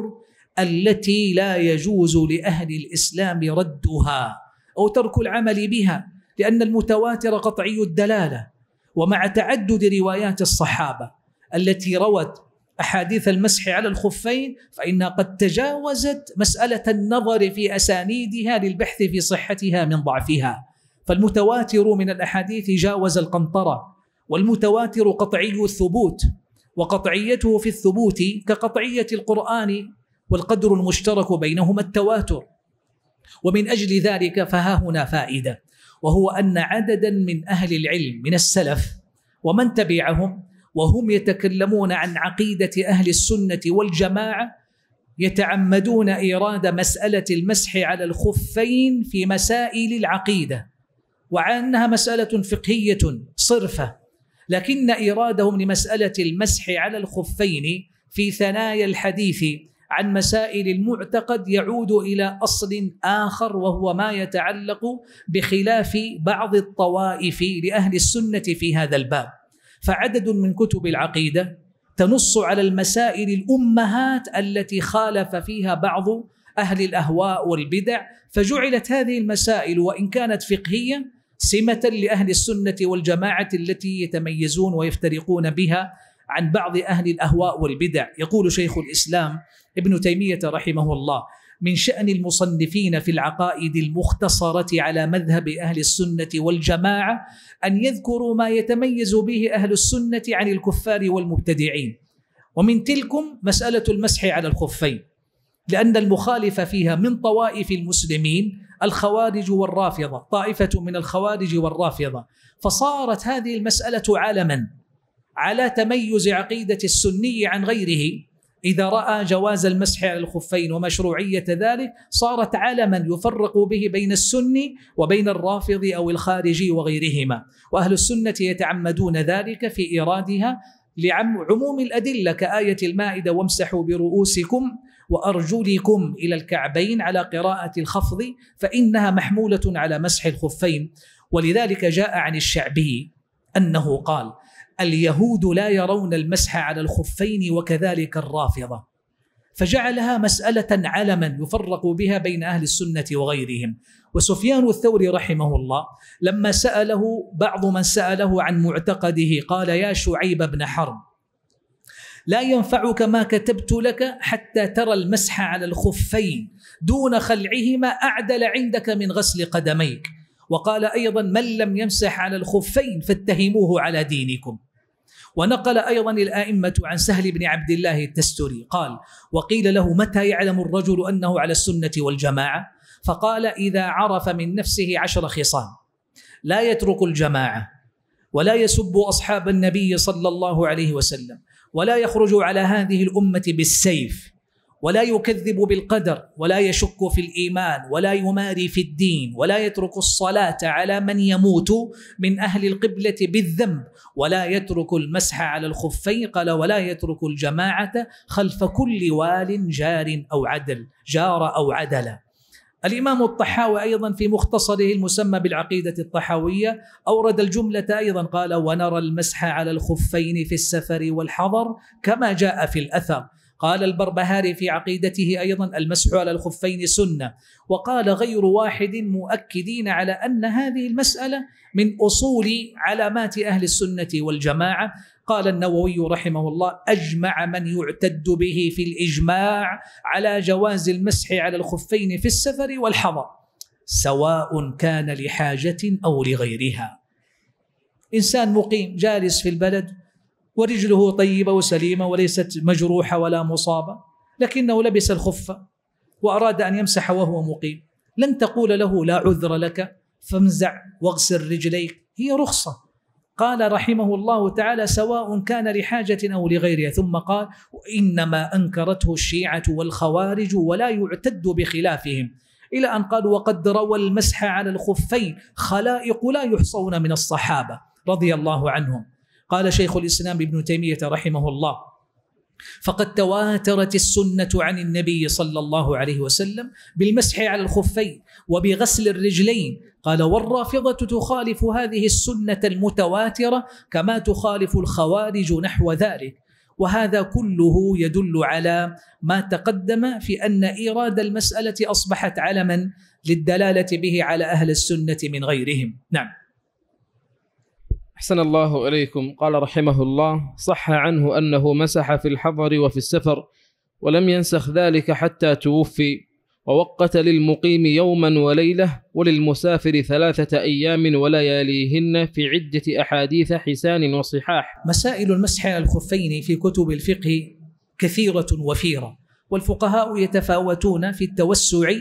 التي لا يجوز لاهل الاسلام ردها او ترك العمل بها لان المتواتر قطعي الدلاله ومع تعدد روايات الصحابه التي روت احاديث المسح على الخفين فانها قد تجاوزت مساله النظر في اسانيدها للبحث في صحتها من ضعفها فالمتواتر من الاحاديث جاوز القنطره والمتواتر قطعي الثبوت وقطعيته في الثبوت كقطعيه القران والقدر المشترك بينهما التواتر ومن اجل ذلك فها هنا فائده وهو ان عددا من اهل العلم من السلف ومن تبعهم وهم يتكلمون عن عقيده اهل السنه والجماعه يتعمدون ايراد مساله المسح على الخفين في مسائل العقيده وعنها مساله فقهيه صرفه لكن إرادهم لمسألة المسح على الخفين في ثنايا الحديث عن مسائل المعتقد يعود إلى أصل آخر وهو ما يتعلق بخلاف بعض الطوائف لأهل السنة في هذا الباب فعدد من كتب العقيدة تنص على المسائل الأمهات التي خالف فيها بعض أهل الأهواء والبدع فجعلت هذه المسائل وإن كانت فقهية سمة لأهل السنة والجماعة التي يتميزون ويفترقون بها عن بعض أهل الأهواء والبدع يقول شيخ الإسلام ابن تيمية رحمه الله من شأن المصنفين في العقائد المختصرة على مذهب أهل السنة والجماعة أن يذكروا ما يتميز به أهل السنة عن الكفار والمبتدعين ومن تلكم مسألة المسح على الخفين لأن المخالف فيها من طوائف المسلمين الخوارج والرافضه طائفه من الخوارج والرافضه فصارت هذه المساله علما على تميز عقيده السني عن غيره اذا راى جواز المسح على الخفين ومشروعيه ذلك صارت علما يفرق به بين السني وبين الرافض او الخارجي وغيرهما واهل السنه يتعمدون ذلك في ايرادها لعموم الادله كايه المائده وامسحوا برؤوسكم وأرجلكم إلى الكعبين على قراءة الخفض فإنها محمولة على مسح الخفين ولذلك جاء عن الشعبي أنه قال اليهود لا يرون المسح على الخفين وكذلك الرافضة فجعلها مسألة علما يفرق بها بين أهل السنة وغيرهم وسفيان الثوري رحمه الله لما سأله بعض من سأله عن معتقده قال يا شعيب بن حرب لا ينفعك ما كتبت لك حتى ترى المسح على الخفين دون خلعهما أعدل عندك من غسل قدميك وقال أيضا من لم يمسح على الخفين فاتهموه على دينكم ونقل أيضا الآئمة عن سهل بن عبد الله التستري قال وقيل له متى يعلم الرجل أنه على السنة والجماعة فقال إذا عرف من نفسه عشر خصال لا يترك الجماعة ولا يسب أصحاب النبي صلى الله عليه وسلم ولا يخرج على هذه الامه بالسيف ولا يكذب بالقدر ولا يشك في الايمان ولا يماري في الدين ولا يترك الصلاه على من يموت من اهل القبله بالذنب ولا يترك المسح على الخفين قال ولا يترك الجماعه خلف كل وال جار او عدل جار او عدل الإمام الطحاوي أيضا في مختصره المسمى بالعقيدة الطحاوية أورد الجملة أيضا قال ونرى المسح على الخفين في السفر والحضر كما جاء في الأثر قال البربهاري في عقيدته أيضا المسح على الخفين سنة وقال غير واحد مؤكدين على أن هذه المسألة من أصول علامات أهل السنة والجماعة قال النووي رحمه الله أجمع من يعتد به في الإجماع على جواز المسح على الخفين في السفر والحضر سواء كان لحاجة أو لغيرها إنسان مقيم جالس في البلد ورجله طيبة وسليمة وليست مجروحة ولا مصابة لكنه لبس الخفة وأراد أن يمسح وهو مقيم لن تقول له لا عذر لك فامزع واغسل رجليك هي رخصة قال رحمه الله تعالى سواء كان لحاجة أو لغيرها ثم قال إنما أنكرته الشيعة والخوارج ولا يعتد بخلافهم إلى أن قال وقد روى المسح على الخفين خلائق لا يحصون من الصحابة رضي الله عنهم قال شيخ الإسلام ابن تيمية رحمه الله فقد تواترت السنه عن النبي صلى الله عليه وسلم بالمسح على الخفين وبغسل الرجلين قال والرافضه تخالف هذه السنه المتواتره كما تخالف الخوارج نحو ذلك وهذا كله يدل على ما تقدم في ان ايراد المساله اصبحت علما للدلاله به على اهل السنه من غيرهم نعم أحسن الله إليكم قال رحمه الله صح عنه أنه مسح في الحضر وفي السفر ولم ينسخ ذلك حتى توفي ووقت للمقيم يوما وليلة وللمسافر ثلاثة أيام ولياليهن في عدة أحاديث حسان وصحاح مسائل المسح على الخفين في كتب الفقه كثيرة وفيرة والفقهاء يتفاوتون في التوسع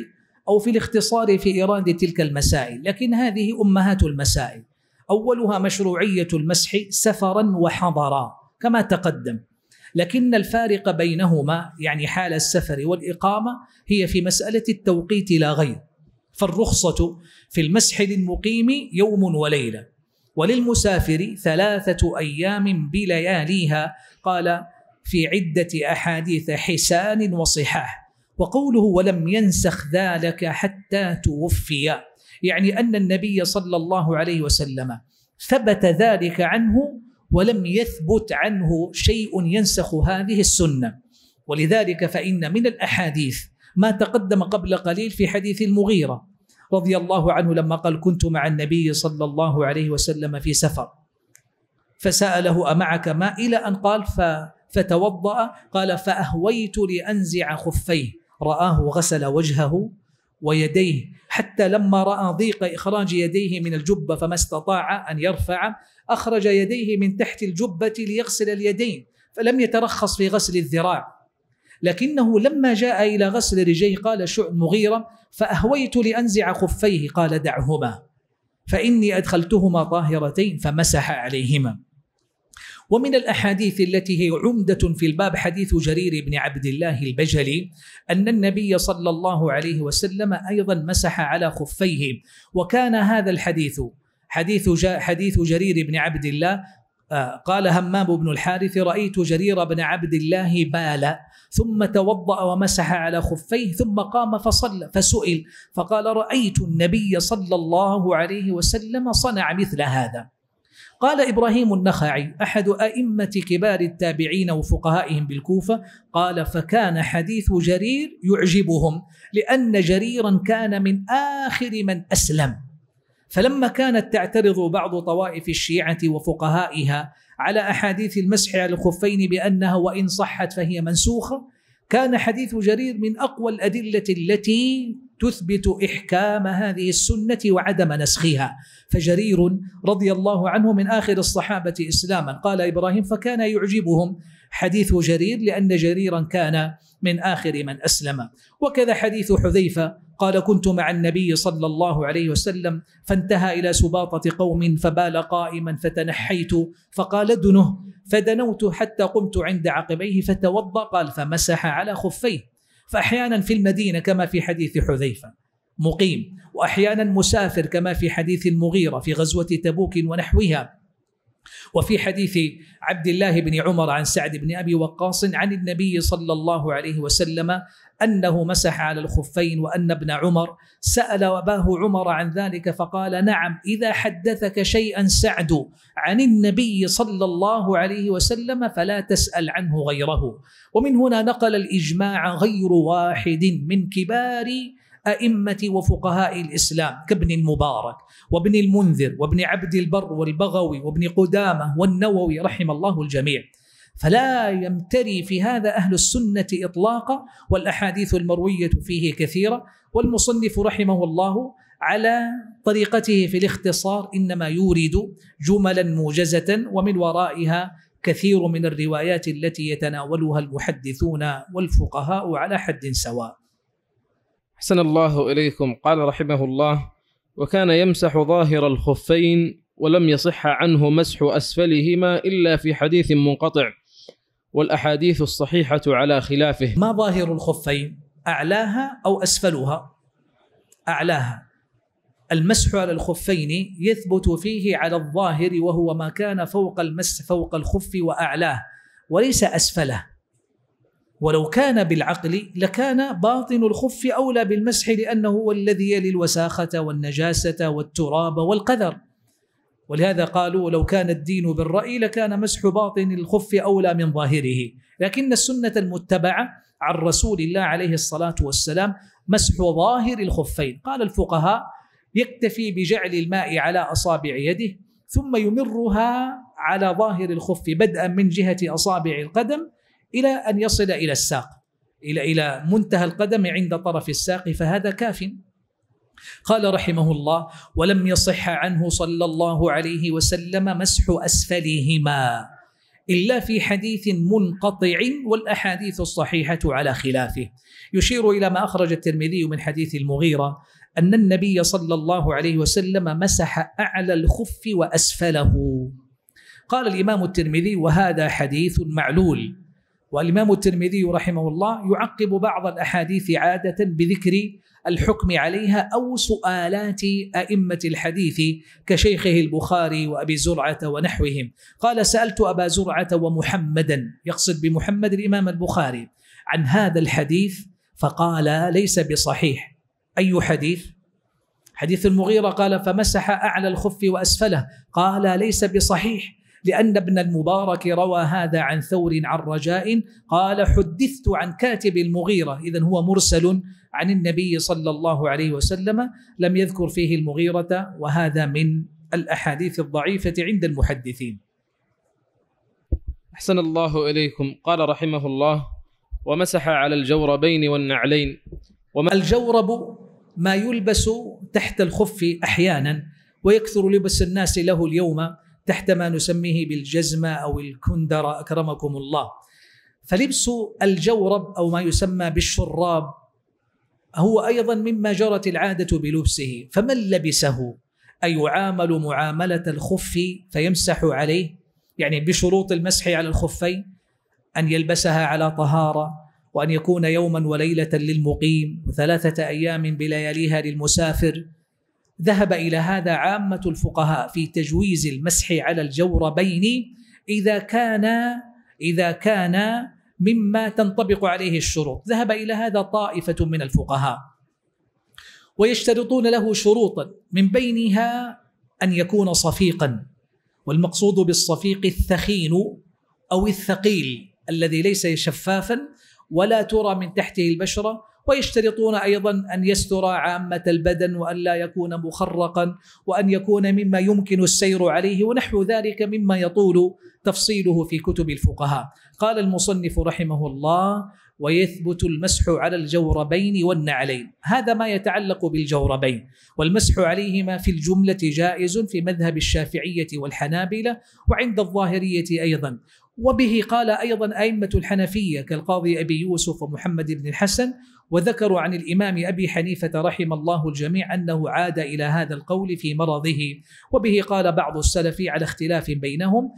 أو في الاختصار في إيراد تلك المسائل لكن هذه أمهات المسائل اولها مشروعيه المسح سفرا وحضرا كما تقدم لكن الفارق بينهما يعني حال السفر والاقامه هي في مساله التوقيت لا غير فالرخصه في المسح للمقيم يوم وليله وللمسافر ثلاثه ايام بلياليها قال في عده احاديث حسان وصحاح وقوله ولم ينسخ ذلك حتى توفي يعني أن النبي صلى الله عليه وسلم ثبت ذلك عنه ولم يثبت عنه شيء ينسخ هذه السنة ولذلك فإن من الأحاديث ما تقدم قبل قليل في حديث المغيرة رضي الله عنه لما قال كنت مع النبي صلى الله عليه وسلم في سفر فسأله أمعك ما إلى أن قال فتوضأ قال فأهويت لأنزع خفيه رآه غسل وجهه ويديه حتى لما راى ضيق اخراج يديه من الجبه فما استطاع ان يرفع اخرج يديه من تحت الجبه ليغسل اليدين فلم يترخص في غسل الذراع لكنه لما جاء الى غسل رجليه قال شع مغيره فاهويت لانزع خفيه قال دعهما فاني ادخلتهما طاهرتين فمسح عليهما ومن الأحاديث التي هي عمدة في الباب حديث جرير بن عبد الله البجلي أن النبي صلى الله عليه وسلم أيضا مسح على خفيه وكان هذا الحديث حديث حديث جرير بن عبد الله آه، قال همام بن الحارث رأيت جرير بن عبد الله بالا ثم توضأ ومسح على خفيه ثم قام فصلى فسئل فقال رأيت النبي صلى الله عليه وسلم صنع مثل هذا قال إبراهيم النخعي أحد أئمة كبار التابعين وفقهائهم بالكوفة قال فكان حديث جرير يعجبهم لأن جريرا كان من آخر من أسلم فلما كانت تعترض بعض طوائف الشيعة وفقهائها على أحاديث المسح على الخفين بأنها وإن صحت فهي منسوخة كان حديث جرير من أقوى الأدلة التي تثبت إحكام هذه السنة وعدم نسخها فجرير رضي الله عنه من آخر الصحابة إسلاما قال إبراهيم فكان يعجبهم حديث جرير لأن جريرا كان من آخر من أسلم وكذا حديث حذيفة قال كنت مع النبي صلى الله عليه وسلم فانتهى إلى سباطة قوم فبال قائما فتنحيت فقال ادنه فدنوت حتى قمت عند عقبيه فتوضأ قال فمسح على خفيه فأحيانا في المدينة كما في حديث حذيفة مقيم وأحيانا مسافر كما في حديث المغيرة في غزوة تبوك ونحوها وفي حديث عبد الله بن عمر عن سعد بن ابي وقاص عن النبي صلى الله عليه وسلم أنه مسح على الخفين وأن ابن عمر سأل أباه عمر عن ذلك فقال نعم إذا حدثك شيئا سعد عن النبي صلى الله عليه وسلم فلا تسأل عنه غيره ومن هنا نقل الإجماع غير واحد من كبار أئمة وفقهاء الإسلام كابن المبارك وابن المنذر وابن عبد البر والبغوي وابن قدامة والنووي رحم الله الجميع فلا يمتري في هذا أهل السنة إطلاقا والأحاديث المروية فيه كثيرة والمصنف رحمه الله على طريقته في الاختصار إنما يورد جملا موجزة ومن ورائها كثير من الروايات التي يتناولها المحدثون والفقهاء على حد سواء أحسن الله إليكم قال رحمه الله وكان يمسح ظاهر الخفين ولم يصح عنه مسح أسفلهما إلا في حديث منقطع والاحاديث الصحيحه على خلافه ما ظاهر الخفين اعلاها او اسفلها اعلاها المسح على الخفين يثبت فيه على الظاهر وهو ما كان فوق المسح فوق الخف واعلاه وليس اسفله ولو كان بالعقل لكان باطن الخف اولى بالمسح لانه هو الذي يلي الوساخه والنجاسه والتراب والقذر ولهذا قالوا لو كان الدين بالرأي لكان مسح باطن الخف أولى من ظاهره لكن السنة المتبعة عن رسول الله عليه الصلاة والسلام مسح ظاهر الخفين قال الفقهاء يكتفي بجعل الماء على أصابع يده ثم يمرها على ظاهر الخف بدءا من جهة أصابع القدم إلى أن يصل إلى الساق إلى إلى منتهى القدم عند طرف الساق فهذا كافٍ قال رحمه الله ولم يصح عنه صلى الله عليه وسلم مسح اسفلهما الا في حديث منقطع والاحاديث الصحيحه على خلافه يشير الى ما اخرج الترمذي من حديث المغيره ان النبي صلى الله عليه وسلم مسح اعلى الخف واسفله قال الامام الترمذي وهذا حديث معلول والامام الترمذي رحمه الله يعقب بعض الاحاديث عاده بذكر الحكم عليها أو سؤالات أئمة الحديث كشيخه البخاري وأبي زرعة ونحوهم قال سألت أبا زرعة ومحمدا يقصد بمحمد الإمام البخاري عن هذا الحديث فقال ليس بصحيح أي حديث؟ حديث المغيرة قال فمسح أعلى الخف وأسفله قال ليس بصحيح لأن ابن المبارك روى هذا عن ثور عن رجاء قال حدثت عن كاتب المغيرة إذا هو مرسل عن النبي صلى الله عليه وسلم لم يذكر فيه المغيرة وهذا من الأحاديث الضعيفة عند المحدثين أحسن الله إليكم قال رحمه الله ومسح على الجوربين والنعلين وما الجورب ما يلبس تحت الخف أحيانا ويكثر لبس الناس له اليوم تحت ما نسميه بالجزمة أو الكندرة أكرمكم الله فلبس الجورب أو ما يسمى بالشراب هو أيضا مما جرت العادة بلبسه فمن لبسه أي يعامل معاملة الخف فيمسح عليه يعني بشروط المسح على الخفين أن يلبسها على طهارة وأن يكون يوما وليلة للمقيم وثلاثة أيام بلياليها للمسافر ذهب إلى هذا عامة الفقهاء في تجويز المسح على الجوربين إذا كان إذا كان مما تنطبق عليه الشروط ذهب إلى هذا طائفة من الفقهاء ويشترطون له شروطا من بينها أن يكون صفيقا والمقصود بالصفيق الثخين أو الثقيل الذي ليس شفافا ولا ترى من تحته البشرة ويشترطون أيضا أن يستر عامة البدن وأن لا يكون مخرقا وأن يكون مما يمكن السير عليه ونحو ذلك مما يطول تفصيله في كتب الفقهاء قال المصنف رحمه الله ويثبت المسح على الجوربين والنعلين هذا ما يتعلق بالجوربين والمسح عليهما في الجملة جائز في مذهب الشافعية والحنابلة وعند الظاهرية أيضا وبه قال أيضا أئمة الحنفية كالقاضي أبي يوسف ومحمد بن الحسن وذكروا عن الإمام أبي حنيفة رحم الله الجميع أنه عاد إلى هذا القول في مرضه وبه قال بعض السلف على اختلاف بينهم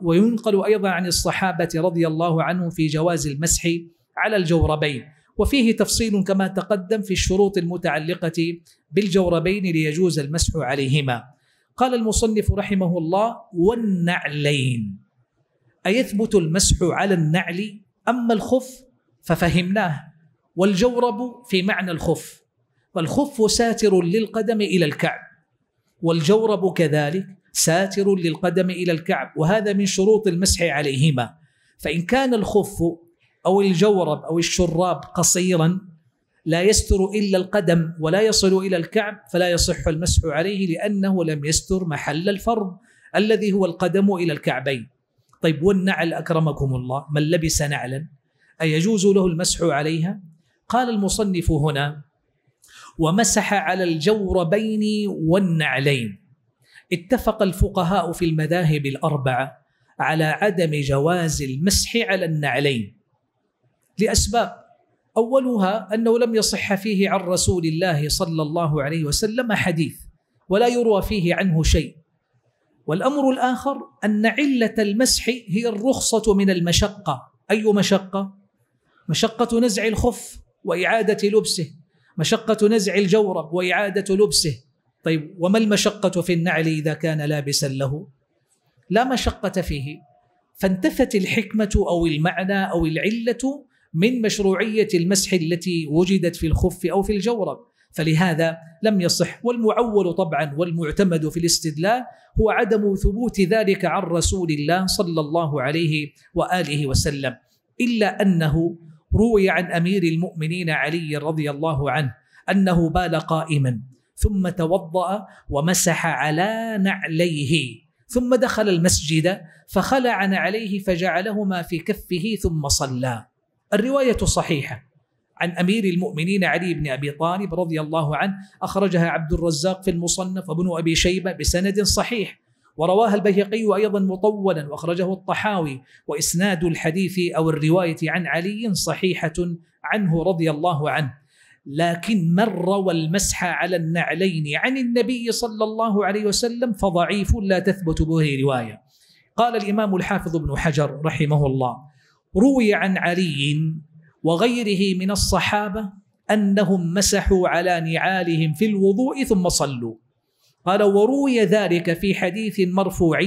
وينقل أيضا عن الصحابة رضي الله عنهم في جواز المسح على الجوربين وفيه تفصيل كما تقدم في الشروط المتعلقة بالجوربين ليجوز المسح عليهما قال المصنف رحمه الله والنعلين أيثبت المسح على النعل أما الخف ففهمناه والجورب في معنى الخف فالخف ساتر للقدم إلى الكعب والجورب كذلك ساتر للقدم إلى الكعب وهذا من شروط المسح عليهما فإن كان الخف أو الجورب أو الشراب قصيرا لا يستر إلا القدم ولا يصل إلى الكعب فلا يصح المسح عليه لأنه لم يستر محل الفرض الذي هو القدم إلى الكعبين طيب والنعل أكرمكم الله من لبس نعلا أيجوز له المسح عليها قال المصنف هنا ومسح على الجوربين والنعلين اتفق الفقهاء في المذاهب الاربعه على عدم جواز المسح على النعلين لاسباب اولها انه لم يصح فيه عن رسول الله صلى الله عليه وسلم حديث ولا يروى فيه عنه شيء والامر الاخر ان عله المسح هي الرخصه من المشقه اي مشقه مشقه نزع الخف وإعادة لبسه مشقة نزع الجورب وإعادة لبسه طيب وما المشقة في النعل إذا كان لابسا له لا مشقة فيه فانتفت الحكمة أو المعنى أو العلة من مشروعية المسح التي وجدت في الخف أو في الجورب فلهذا لم يصح والمعول طبعا والمعتمد في الاستدلال هو عدم ثبوت ذلك عن رسول الله صلى الله عليه وآله وسلم إلا أنه روي عن امير المؤمنين علي رضي الله عنه انه بال قائما ثم توضا ومسح على نعليه ثم دخل المسجد فخلع نعليه فجعلهما في كفه ثم صلى الروايه صحيحه عن امير المؤمنين علي بن ابي طالب رضي الله عنه اخرجها عبد الرزاق في المصنف وابن ابي شيبه بسند صحيح ورواها البيهقي أيضا مطولا وأخرجه الطحاوي وإسناد الحديث أو الرواية عن علي صحيحة عنه رضي الله عنه لكن من روى المسح على النعلين عن النبي صلى الله عليه وسلم فضعيف لا تثبت به رواية قال الإمام الحافظ ابن حجر رحمه الله روي عن علي وغيره من الصحابة أنهم مسحوا على نعالهم في الوضوء ثم صلوا قال وروي ذلك في حديث مرفوع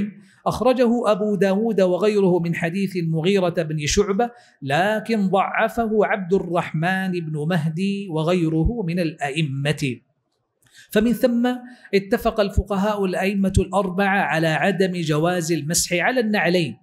أخرجه أبو داود وغيره من حديث المغيرة بن شعبة لكن ضعفه عبد الرحمن بن مهدي وغيره من الأئمة فمن ثم اتفق الفقهاء الأئمة الأربعة على عدم جواز المسح على النعلين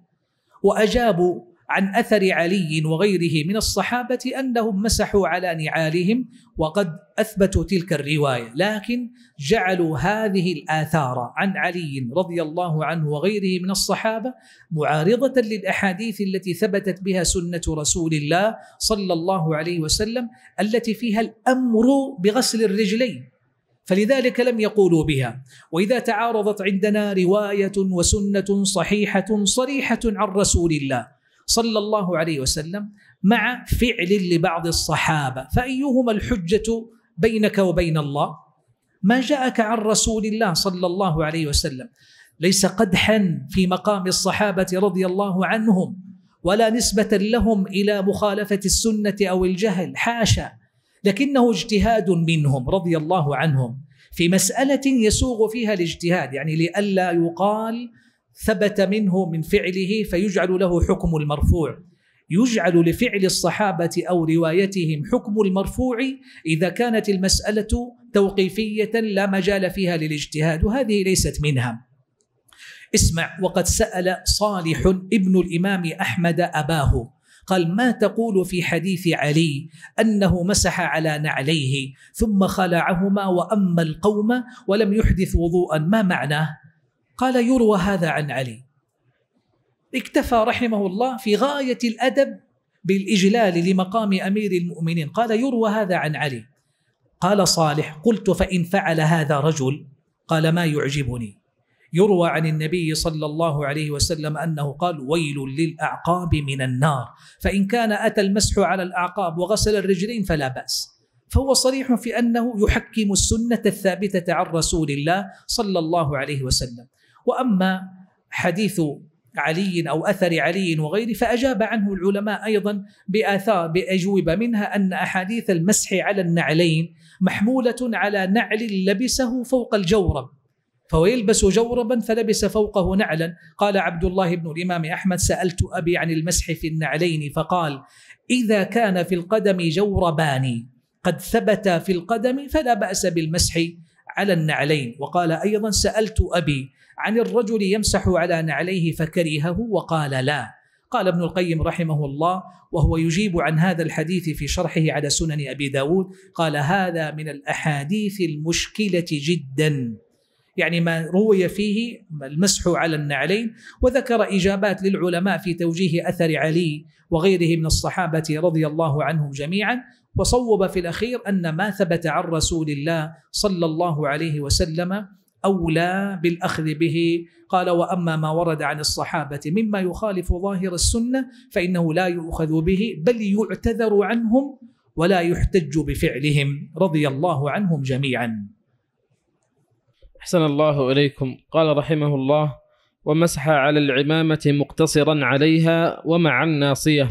وأجابوا عن اثر علي وغيره من الصحابه انهم مسحوا على نعالهم وقد اثبتوا تلك الروايه لكن جعلوا هذه الاثار عن علي رضي الله عنه وغيره من الصحابه معارضه للاحاديث التي ثبتت بها سنه رسول الله صلى الله عليه وسلم التي فيها الامر بغسل الرجلين فلذلك لم يقولوا بها واذا تعارضت عندنا روايه وسنه صحيحه صريحه عن رسول الله صلى الله عليه وسلم مع فعل لبعض الصحابه فايهما الحجه بينك وبين الله ما جاءك عن رسول الله صلى الله عليه وسلم ليس قدحا في مقام الصحابه رضي الله عنهم ولا نسبه لهم الى مخالفه السنه او الجهل حاشا لكنه اجتهاد منهم رضي الله عنهم في مساله يسوغ فيها الاجتهاد يعني لئلا يقال ثبت منه من فعله فيجعل له حكم المرفوع يجعل لفعل الصحابة أو روايتهم حكم المرفوع إذا كانت المسألة توقيفية لا مجال فيها للاجتهاد وهذه ليست منها اسمع وقد سأل صالح ابن الإمام أحمد أباه قال ما تقول في حديث علي انه مسح على نعليه ثم خلعهما واما القوم ولم يحدث وضوءا ما معناه قال يروى هذا عن علي اكتفى رحمه الله في غاية الأدب بالإجلال لمقام أمير المؤمنين قال يروى هذا عن علي قال صالح قلت فإن فعل هذا رجل قال ما يعجبني يروى عن النبي صلى الله عليه وسلم انه قال ويل للاعقاب من النار فان كان اتى المسح على الاعقاب وغسل الرجلين فلا باس فهو صريح في انه يحكم السنه الثابته عن رسول الله صلى الله عليه وسلم واما حديث علي او اثر علي وغيره فاجاب عنه العلماء ايضا باثار باجوبه منها ان احاديث المسح على النعلين محموله على نعل لبسه فوق الجورب فهو يلبس جوربا فلبس فوقه نعلا قال عبد الله بن الامام احمد سالت ابي عن المسح في النعلين فقال اذا كان في القدم جوربان قد ثبت في القدم فلا باس بالمسح على النعلين وقال ايضا سالت ابي عن الرجل يمسح على نعليه فكرهه وقال لا قال ابن القيم رحمه الله وهو يجيب عن هذا الحديث في شرحه على سنن أبي داود قال هذا من الأحاديث المشكلة جدا يعني ما روي فيه المسح على النعلين وذكر إجابات للعلماء في توجيه أثر علي وغيره من الصحابة رضي الله عنهم جميعا وصوب في الأخير أن ما ثبت عن رسول الله صلى الله عليه وسلم أولى بالأخذ به قال وأما ما ورد عن الصحابة مما يخالف ظاهر السنة فإنه لا يؤخذ به بل يعتذر عنهم ولا يحتج بفعلهم رضي الله عنهم جميعا أحسن الله إليكم قال رحمه الله ومسح على العمامة مقتصرا عليها ومع الناصية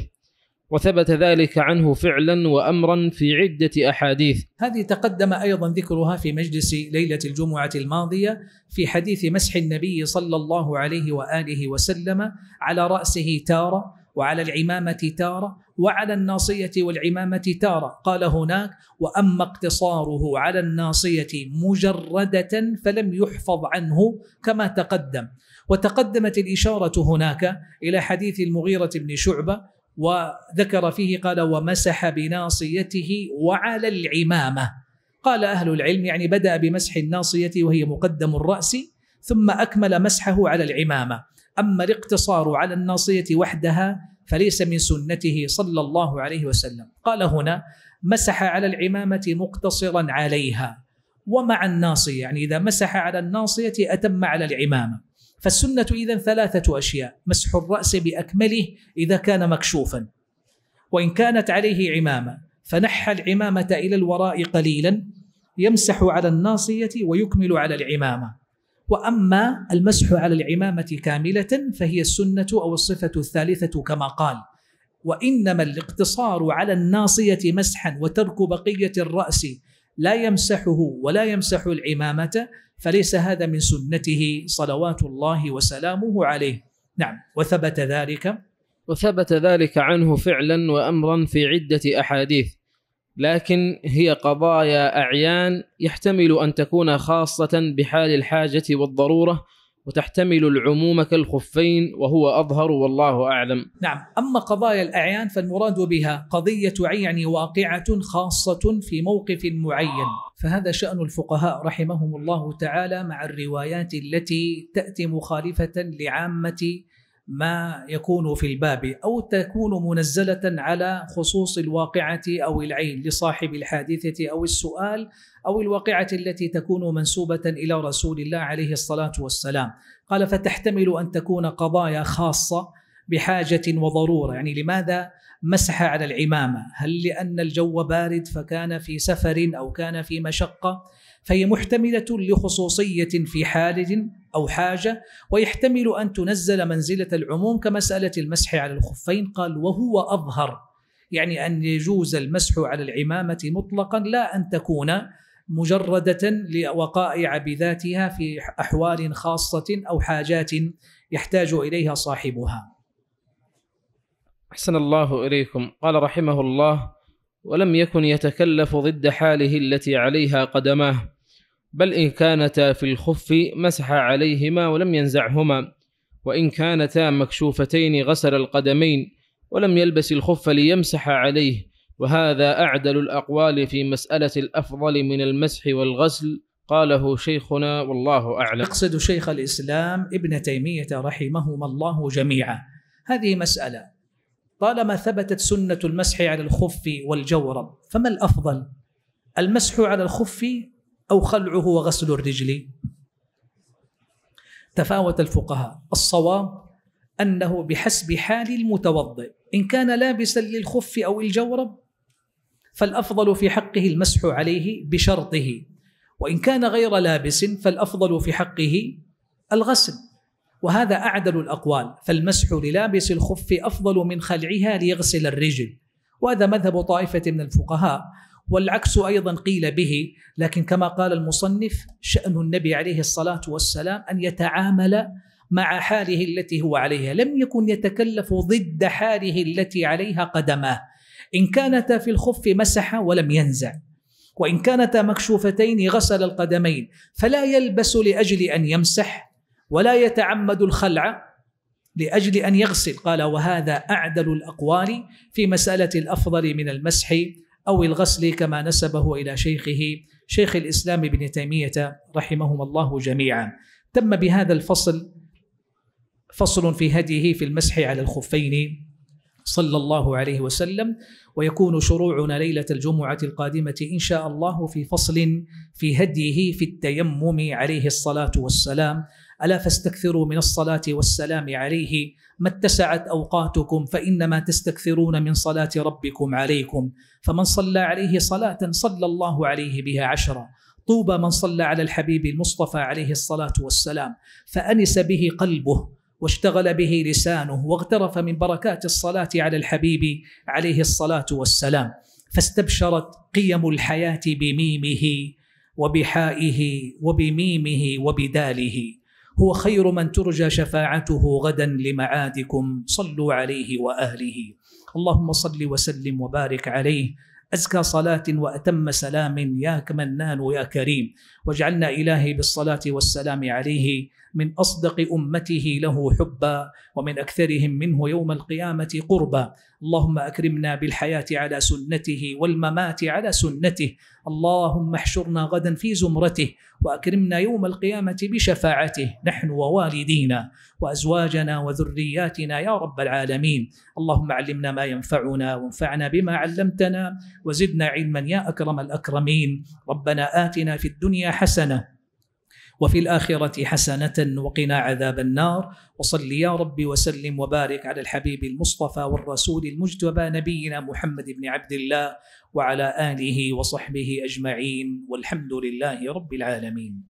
وثبت ذلك عنه فعلا وامرا في عده احاديث. هذه تقدم ايضا ذكرها في مجلس ليله الجمعه الماضيه في حديث مسح النبي صلى الله عليه واله وسلم على راسه تاره وعلى العمامه تاره وعلى الناصيه والعمامه تاره، قال هناك: واما اقتصاره على الناصيه مجرده فلم يحفظ عنه كما تقدم. وتقدمت الإشارة هناك إلى حديث المغيرة بن شعبة وذكر فيه قال ومسح بناصيته وعلى العمامه قال اهل العلم يعني بدا بمسح الناصيه وهي مقدم الراس ثم اكمل مسحه على العمامه اما الاقتصار على الناصيه وحدها فليس من سنته صلى الله عليه وسلم قال هنا مسح على العمامه مقتصرا عليها ومع الناصيه يعني اذا مسح على الناصيه اتم على العمامه فالسنة إذا ثلاثة أشياء مسح الرأس بأكمله إذا كان مكشوفا وإن كانت عليه عمامة فنحى العمامة إلى الوراء قليلا يمسح على الناصية ويكمل على العمامة وأما المسح على العمامة كاملة فهي السنة أو الصفة الثالثة كما قال وإنما الاقتصار على الناصية مسحا وترك بقية الرأس لا يمسحه ولا يمسح العمامة فليس هذا من سنته صلوات الله وسلامه عليه نعم وثبت ذلك وثبت ذلك عنه فعلا وامرا في عده احاديث لكن هي قضايا اعيان يحتمل ان تكون خاصه بحال الحاجه والضروره وتحتمل العموم كالخفين وهو أظهر والله أعلم نعم أما قضايا الأعيان فالمراد بها قضية عين واقعة خاصة في موقف معين فهذا شأن الفقهاء رحمهم الله تعالى مع الروايات التي تأتي مخالفة لعامة ما يكون في الباب او تكون منزله على خصوص الواقعه او العين لصاحب الحادثه او السؤال او الواقعه التي تكون منسوبه الى رسول الله عليه الصلاه والسلام قال فتحتمل ان تكون قضايا خاصه بحاجه وضروره يعني لماذا مسح على العمامه هل لان الجو بارد فكان في سفر او كان في مشقه فهي محتمله لخصوصيه في حال أو حاجة ويحتمل أن تنزل منزلة العموم كمسألة المسح على الخفين قال وهو أظهر يعني أن يجوز المسح على العمامة مطلقا لا أن تكون مجردة لوقائع بذاتها في أحوال خاصة أو حاجات يحتاج إليها صاحبها أحسن الله إليكم قال رحمه الله ولم يكن يتكلف ضد حاله التي عليها قدماه بل إن كانتا في الخف مسح عليهما ولم ينزعهما وإن كانتا مكشوفتين غسل القدمين ولم يلبس الخف ليمسح عليه وهذا أعدل الأقوال في مسألة الأفضل من المسح والغسل قاله شيخنا والله أعلم أقصد شيخ الإسلام ابن تيمية رحمهما الله جميعا هذه مسألة طالما ثبتت سنة المسح على الخف والجورب فما الأفضل؟ المسح على الخف أو خلعه وغسل الرجل تفاوت الفقهاء الصواب أنه بحسب حال المتوضئ إن كان لابسا للخف أو الجورب فالأفضل في حقه المسح عليه بشرطه وإن كان غير لابس فالأفضل في حقه الغسل وهذا أعدل الأقوال فالمسح للابس الخف أفضل من خلعها ليغسل الرجل وهذا مذهب طائفة من الفقهاء والعكس ايضا قيل به لكن كما قال المصنف شان النبي عليه الصلاه والسلام ان يتعامل مع حاله التي هو عليها لم يكن يتكلف ضد حاله التي عليها قدماه ان كانتا في الخف مسح ولم ينزع وان كانتا مكشوفتين غسل القدمين فلا يلبس لاجل ان يمسح ولا يتعمد الخلع لاجل ان يغسل قال وهذا اعدل الاقوال في مساله الافضل من المسح أو الغسل كما نسبه إلى شيخه شيخ الإسلام ابن تيمية رحمهم الله جميعا تم بهذا الفصل فصل في هديه في المسح على الخفين صلى الله عليه وسلم ويكون شروعنا ليله الجمعه القادمه ان شاء الله في فصل في هديه في التيمم عليه الصلاه والسلام الا فاستكثروا من الصلاه والسلام عليه ما اتسعت اوقاتكم فانما تستكثرون من صلاه ربكم عليكم فمن صلى عليه صلاه صلى الله عليه بها عشرا طوبى من صلى على الحبيب المصطفى عليه الصلاه والسلام فانس به قلبه واشتغل به لسانه واغترف من بركات الصلاة على الحبيب عليه الصلاة والسلام فاستبشرت قيم الحياة بميمه وبحائه وبميمه وبداله هو خير من ترجى شفاعته غدا لمعادكم صلوا عليه واهله اللهم صل وسلم وبارك عليه ازكى صلاه واتم سلام يا منان يا كريم واجعلنا إلهي بالصلاة والسلام عليه من أصدق أمته له حبا ومن أكثرهم منه يوم القيامة قربا اللهم أكرمنا بالحياة على سنته والممات على سنته اللهم احشرنا غدا في زمرته وأكرمنا يوم القيامة بشفاعته نحن ووالدينا وأزواجنا وذرياتنا يا رب العالمين اللهم علمنا ما ينفعنا وانفعنا بما علمتنا وزدنا علما يا أكرم الأكرمين ربنا آتنا في الدنيا حسنه وفي الاخره حسنه وقنا عذاب النار وصل يا رب وسلم وبارك على الحبيب المصطفى والرسول المجتبى نبينا محمد بن عبد الله وعلى اله وصحبه اجمعين والحمد لله رب العالمين